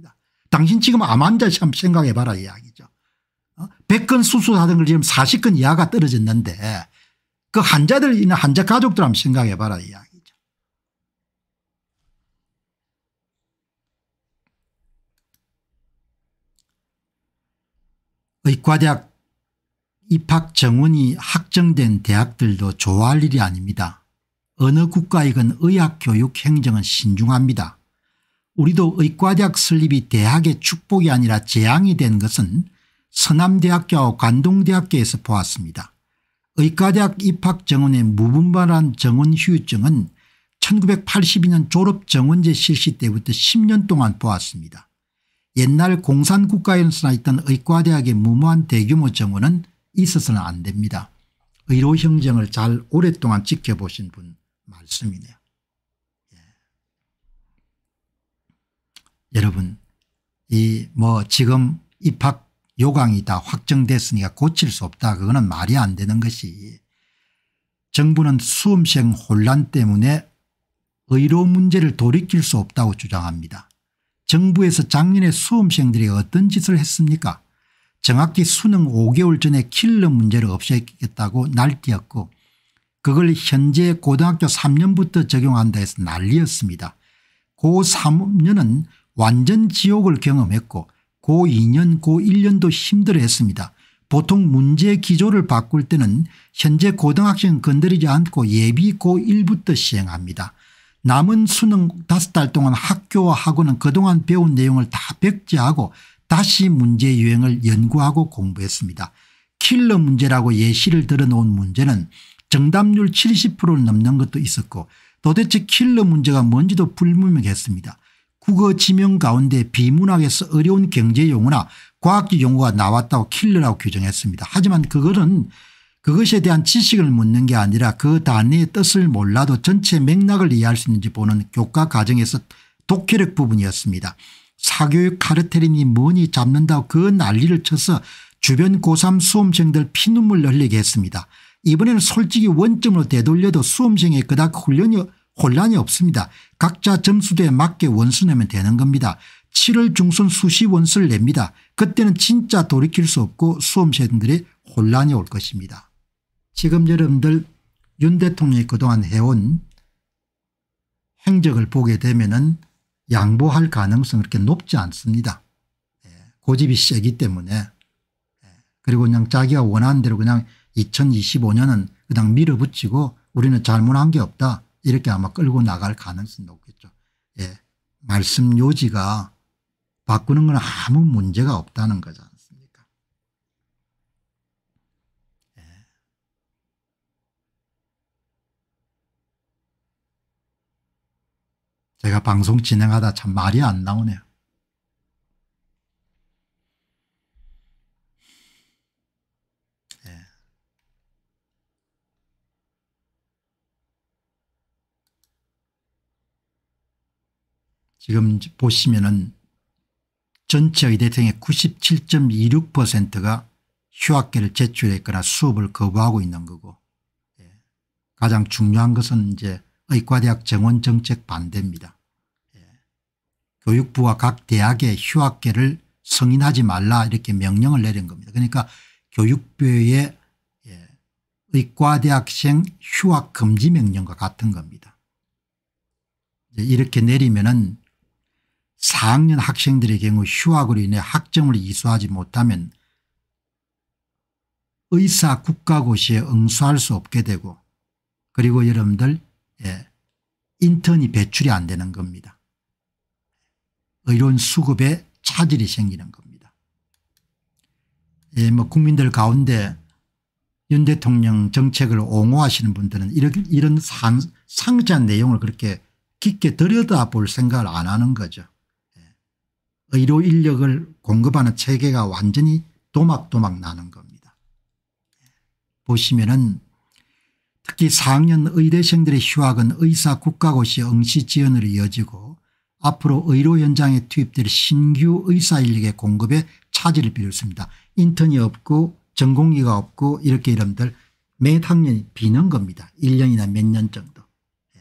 S1: 당신 지금 암환자 시험 생각해봐라 이야기죠. 100건 어? 수술하던 걸 지금 40건 이하가 떨어졌는데 그 환자들이나 환자 가족들 한번 생각해봐라 이야기죠. 의과대학 입학 정원이 확정된 대학들도 좋아할 일이 아닙니다. 어느 국가이건 의학교육 행정은 신중합니다. 우리도 의과대학 설립이 대학의 축복이 아니라 재앙이 된 것은 서남대학교와 관동대학교에서 보았습니다. 의과대학 입학 정원의 무분별한 정원 휴유증은 1982년 졸업 정원제 실시 때부터 10년 동안 보았습니다. 옛날 공산국가연수나 있던 의과대학의 무모한 대규모 정원은 있어서는 안 됩니다. 의료 형정을 잘 오랫동안 지켜보신 분 말씀이네요. 여러분 이 뭐 지금 입학 요강이다 확정됐으니까 고칠 수 없다 그거는 말이 안 되는 것이 정부는 수험생 혼란 때문에 의료 문제를 돌이킬 수 없다고 주장합니다. 정부에서 작년에 수험생들이 어떤 짓을 했습니까 정확히 수능 5개월 전에 킬러 문제를 없애겠다고 날뛰었고 그걸 현재 고등학교 3년부터 적용한다 해서 난리였습니다. 고3년은 완전 지옥을 경험했고 고 2년 고 1년도 힘들어했습니다. 보통 문제 기조를 바꿀 때는 현재 고등학생 건드리지 않고 예비 고 1부터 시행합니다. 남은 수능 5달 동안 학교와 학원은 그동안 배운 내용을 다백제하고 다시 문제 유행을 연구하고 공부했습니다. 킬러 문제라고 예시를 들어놓은 문제는 정답률 70%를 넘는 것도 있었고 도대체 킬러 문제가 뭔지도 불문명했습니다 국어 지명 가운데 비문학에서 어려운 경제 용어나 과학적 용어가 나왔다고 킬러라고 규정했습니다. 하지만 그거는 그것에 대한 지식을 묻는 게 아니라 그단위의 뜻을 몰라도 전체 맥락을 이해할 수 있는지 보는 교과 과정에서 독해력 부분이었습니다. 사교육 카르텔이니 뭐니 잡는다고 그 난리를 쳐서 주변 고3 수험생들 피눈물 흘리게 했습니다. 이번에는 솔직히 원점으로 되돌려도 수험생의 그닥 훈련이 혼란이 없습니다. 각자 점수대에 맞게 원수 내면 되는 겁니다. 7월 중순 수시 원수를 냅니다. 그때는 진짜 돌이킬 수 없고 수험생들이 혼란이 올 것입니다. 지금 여러분들 윤 대통령이 그동안 해온 행적을 보게 되면 은 양보할 가능성이 그렇게 높지 않습니다. 예, 고집이 세기 때문에 예, 그리고 그냥 자기가 원하는 대로 그냥 2025년은 그냥 밀어붙이고 우리는 잘못한 게 없다. 이렇게 아마 끌고 나갈 가능성이 높겠죠. 예. 말씀 요지가 바꾸는 건 아무 문제가 없다는 거지 예. 제가 방송 진행하다 참 말이 안 나오네요. 지금 보시면은 전체 의대생의 97.26%가 휴학계를 제출했거나 수업을 거부하고 있는 거고 예. 가장 중요한 것은 이제 의과대학 정원 정책 반대입니다. 예. 교육부와 각대학의 휴학계를 승인하지 말라 이렇게 명령을 내린 겁니다. 그러니까 교육부의 예, 의과대학생 휴학 금지 명령과 같은 겁니다. 이렇게 내리면은 4학년 학생들의 경우 뭐 휴학으로 인해 학점을 이수하지 못하면 의사 국가고시에 응수할 수 없게 되고 그리고 여러분들 예, 인턴이 배출이 안 되는 겁니다. 의료원 수급에 차질이 생기는 겁니다. 예, 뭐 국민들 가운데 윤 대통령 정책을 옹호하시는 분들은 이런, 이런 상, 상자 내용을 그렇게 깊게 들여다볼 생각을 안 하는 거죠. 의료 인력을 공급하는 체계가 완전히 도막도막 나는 겁니다. 보시면은 특히 4학년 의대생들의 휴학은 의사 국가고시 응시 지원으로 이어지고 앞으로 의료 현장에 투입될 신규 의사 인력의 공급에 차질을 빚었습니다. 인턴이 없고 전공의가 없고 이렇게 이름들 매 학년이 비는 겁니다. 1년이나 몇 년 정도. 예.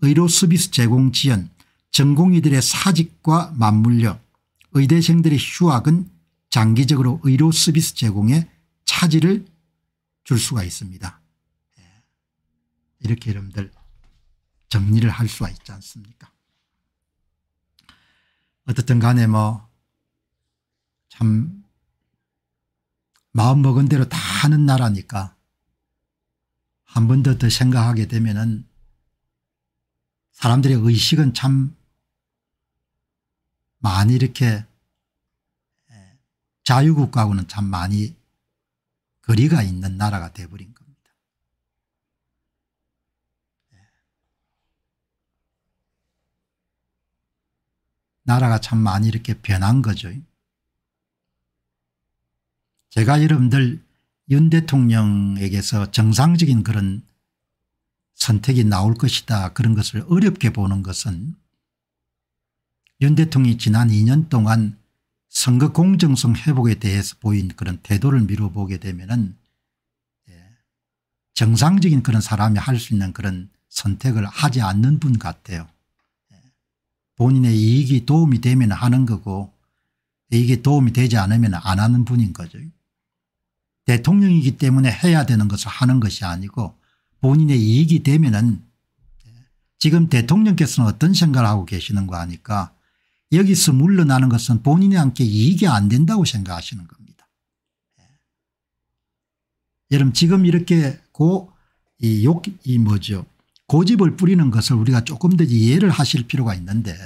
S1: 의료 서비스 제공 지연 전공의들의 사직과 맞물려 의대생들의 휴학은 장기적으로 의료 서비스 제공에 차질을 줄 수가 있습니다. 예. 이렇게 여러분들 정리를 할 수가 있지 않습니까 어떻든 간에 뭐 참 마음먹은 대로 다 하는 나라니까 한 번 더 더 생각하게 되면 은 사람들의 의식은 참 많이 이렇게 예, 자유국가하고는 참 많이 거리가 있는 나라가 돼버린 겁니다. 예. 나라가 참 많이 이렇게 변한 거죠. 제가 여러분들 윤 대통령에게서 정상적인 그런 선택이 나올 것이다 그런 것을 어렵게 보는 것은 윤 대통령이 지난 2년 동안 선거 공정성 회복에 대해서 보인 그런 태도를 미뤄보게 되면 은 예, 정상적인 그런 사람이 할 수 있는 그런 선택을 하지 않는 분 같아요. 예, 본인의 이익이 도움이 되면 하는 거고 이게 도움이 되지 않으면 안 하는 분인 거죠. 대통령이기 때문에 해야 되는 것을 하는 것이 아니고 본인의 이익이 되면 은 예, 지금 대통령께서는 어떤 생각을 하고 계시는거아니까 여기서 물러나는 것은 본인이 함께 이익이 안 된다고 생각하시는 겁니다. 예. 여러분 지금 이렇게 고, 이 욕, 이 뭐죠. 고집을 뿌리는 것을 우리가 조금 더 이해를 하실 필요가 있는데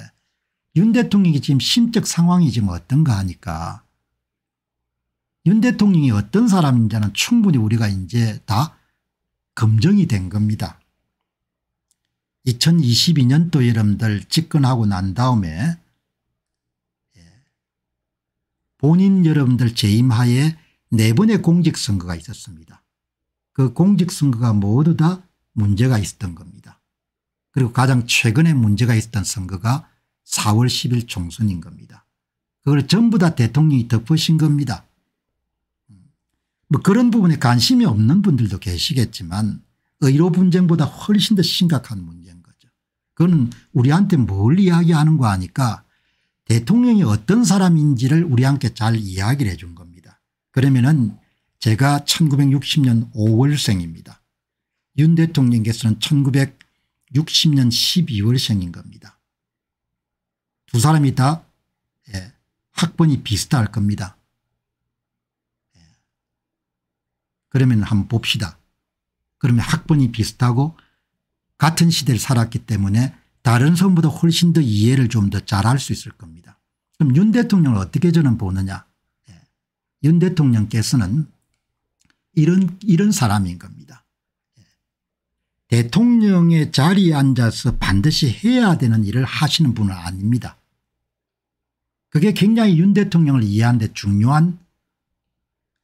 S1: 윤 대통령이 지금 심적 상황이 지금 어떤가 하니까 윤 대통령이 어떤 사람인지는 충분히 우리가 이제 다 검증이 된 겁니다. 2022년도 여러분들 집권하고 난 다음에 본인 여러분들 재임하에 네 번의 공직선거가 있었습니다. 그 공직선거가 모두 다 문제가 있었던 겁니다. 그리고 가장 최근에 문제가 있었던 선거가 4월 10일 총선인 겁니다. 그걸 전부 다 대통령이 덮으신 겁니다. 뭐 그런 부분에 관심이 없는 분들도 계시겠지만 의료 분쟁보다 훨씬 더 심각한 문제인 거죠. 그거는 우리한테 뭘 이야기하는 거 아니까 대통령이 어떤 사람인지를 우리 함께 잘 이야기를 해 준 겁니다. 그러면은 제가 1960년 5월생입니다. 윤 대통령께서는 1960년 12월생인 겁니다. 두 사람이 다 예, 학번이 비슷할 겁니다. 예. 그러면 한번 봅시다. 그러면 학번이 비슷하고 같은 시대를 살았기 때문에 다른 선보다 훨씬 더 이해를 좀 더 잘할 수 있을 겁니다. 그럼 윤 대통령을 어떻게 저는 보느냐. 예. 윤 대통령께서는 이런 이런 사람인 겁니다. 예. 대통령의 자리에 앉아서 반드시 해야 되는 일을 하시는 분은 아닙니다. 그게 굉장히 윤 대통령을 이해하는 데 중요한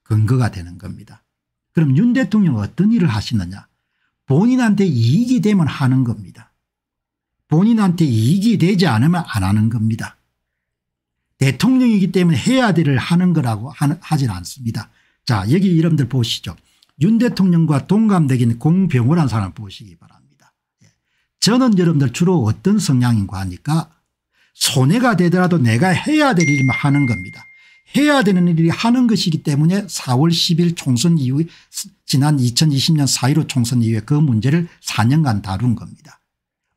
S1: 근거가 되는 겁니다. 그럼 윤 대통령은 어떤 일을 하시느냐. 본인한테 이익이 되면 하는 겁니다. 본인한테 이익이 되지 않으면 안 하는 겁니다. 대통령이기 때문에 해야 될 하는 거라고 하진 않습니다. 자 여기 이름들 보시죠. 윤 대통령과 동감되긴 공병호란 사람 보시기 바랍니다. 예. 저는 여러분들 주로 어떤 성향인가 하니까 손해가 되더라도 내가 해야 될 일만 하는 겁니다. 해야 되는 일이 하는 것이기 때문에 4월 10일 총선 이후 지난 2020년 4.15 총선 이후에 그 문제를 4년간 다룬 겁니다.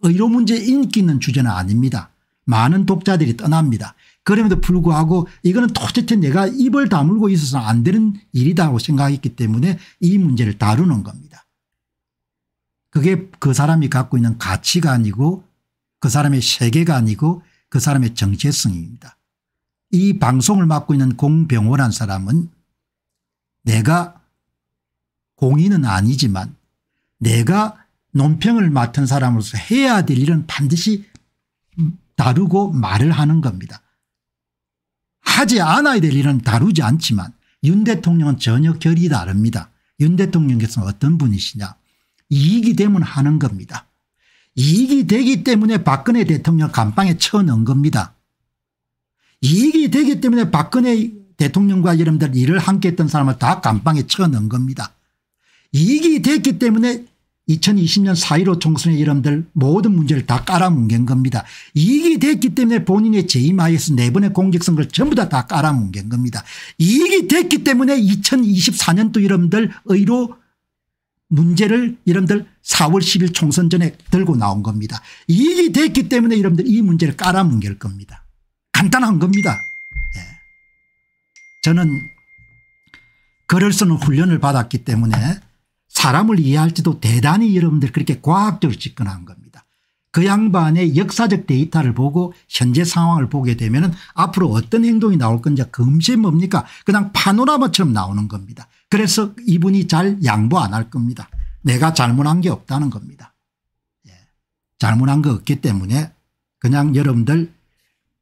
S1: 의료 어, 문제 인기 있는 주제는 아닙니다. 많은 독자들이 떠납니다. 그럼에도 불구하고 이거는 도대체 내가 입을 다물고 있어서는 안 되는 일이다고 생각했기 때문에 이 문제를 다루는 겁니다. 그게 그 사람이 갖고 있는 가치가 아니고 그 사람의 세계가 아니고 그 사람의 정체성입니다. 이 방송을 맡고 있는 공병호란 사람은 내가 공인은 아니지만 내가 논평을 맡은 사람으로서 해야 될 일은 반드시 다루고 말을 하는 겁니다. 하지 않아야 될 일은 다루지 않지만 윤 대통령은 전혀 결이 다릅니다. 윤 대통령께서는 어떤 분이시냐 이익이 되면 하는 겁니다. 이익이 되기 때문에 박근혜 대통령 감방에 쳐넣은 겁니다. 이익이 되기 때문에 박근혜 대통령과 여러분들 일을 함께 했던 사람을 다 감방에 쳐넣은 겁니다. 이익이 됐기 때문에 2020년 4.15 총선의 이름들 모든 문제를 다 깔아뭉갠 겁니다. 이익이 됐기 때문에 본인의 재임하에서 네 번의 공직선거를 전부 다, 다 깔아뭉갠 겁니다. 이익이 됐기 때문에 2024년도 이름들 의로 문제를 이름들 4월 10일 총선 전에 들고 나온 겁니다. 이익이 됐기 때문에 이름들 이 문제를 깔아뭉갤 겁니다. 간단한 겁니다. 예. 저는 글을 쓰는 훈련을 받았기 때문에 사람을 이해할지도 대단히 여러분들 그렇게 과학적으로 접근한 겁니다. 그 양반의 역사적 데이터를 보고 현재 상황을 보게 되면 앞으로 어떤 행동이 나올 건지 금세 뭡니까 그냥 파노라마처럼 나오는 겁니다. 그래서 이분이 잘 양보 안 할 겁니다. 내가 잘못한 게 없다는 겁니다. 예. 잘못한 거 없기 때문에 그냥 여러분들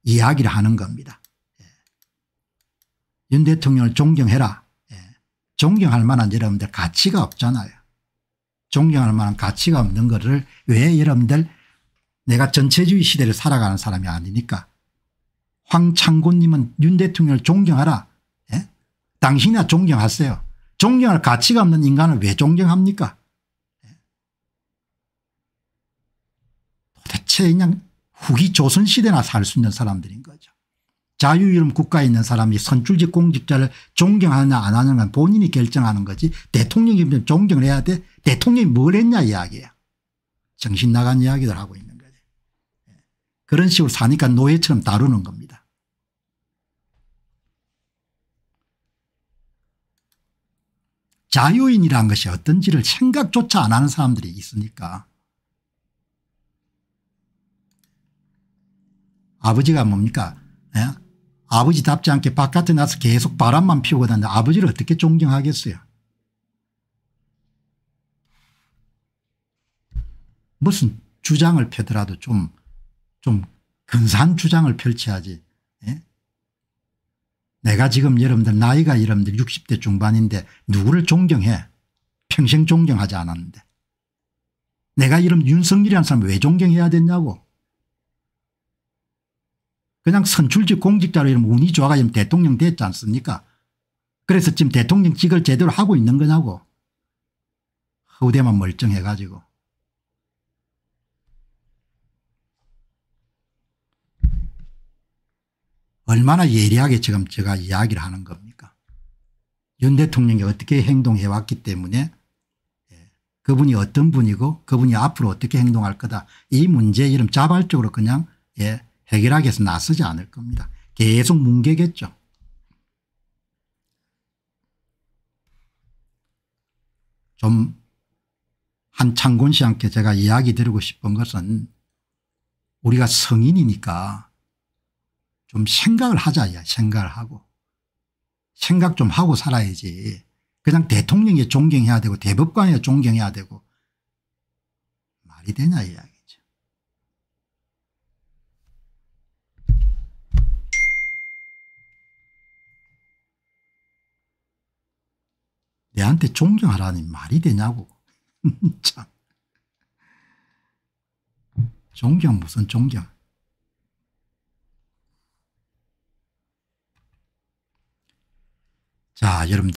S1: 이야기를 하는 겁니다. 예. 윤 대통령을 존경해라 존경할 만한 여러분들 가치가 없잖아요. 존경할 만한 가치가 없는 것을 왜 여러분들 내가 전체주의 시대를 살아가는 사람이 아니니까 황창곤님은 윤 대통령을 존경하라. 예? 당신이나 존경하세요. 존경할 가치가 없는 인간을 왜 존경합니까? 예? 도대체 그냥 후기 조선시대나 살 수 있는 사람들인 거죠. 자유이름 국가에 있는 사람이 선출직 공직자를 존경하느냐 안 하느냐 는 본인이 결정하는 거지 대통령이 존경을 해야 돼 대통령이 뭘 했냐 이야기야. 정신 나간 이야기를 하고 있는 거지. 예. 그런 식으로 사니까 노예처럼 다루는 겁니다. 자유인이라는 것이 어떤지를 생각조차 안 하는 사람들이 있으니까 아버지가 뭡니까 예? 아버지답지 않게 바깥에 나서 계속 바람만 피우고 다니는 아버지를 어떻게 존경하겠어요. 무슨 주장을 펴더라도 좀, 좀 근사한 주장을 펼쳐야지. 예? 내가 지금 여러분들 나이가 여러분들 60대 중반인데 누구를 존경해. 평생 존경하지 않았는데. 내가 이런 윤석열이라는 사람 왜 존경해야 되냐고. 그냥 선출직 공직자로 이런 운이 좋아가지고 대통령 됐지 않습니까 그래서 지금 대통령직을 제대로 하고 있는 거냐고 허우대만 멀쩡해 가지고 얼마나 예리하게 지금 제가 이야기를 하는 겁니까 윤 대통령이 어떻게 행동해 왔기 때문에 예, 그분이 어떤 분이고 그분이 앞으로 어떻게 행동할 거다 이 문제 이름 자발적으로 그냥 예 해결하기 위해서 나서지 않을 겁니다. 계속 뭉개겠죠. 좀 한창곤 씨한테 제가 이야기 드리고 싶은 것은 우리가 성인이니까 좀 생각을 하자 야 생각을 하고 생각 좀 하고 살아야지 그냥 대통령에 존경해야 되고 대법관에 존경해야 되고 말이 되냐 이야기 애한테 존경하라니 말이 되냐고. (laughs) 참. 존경 무슨 존경. 자 여러분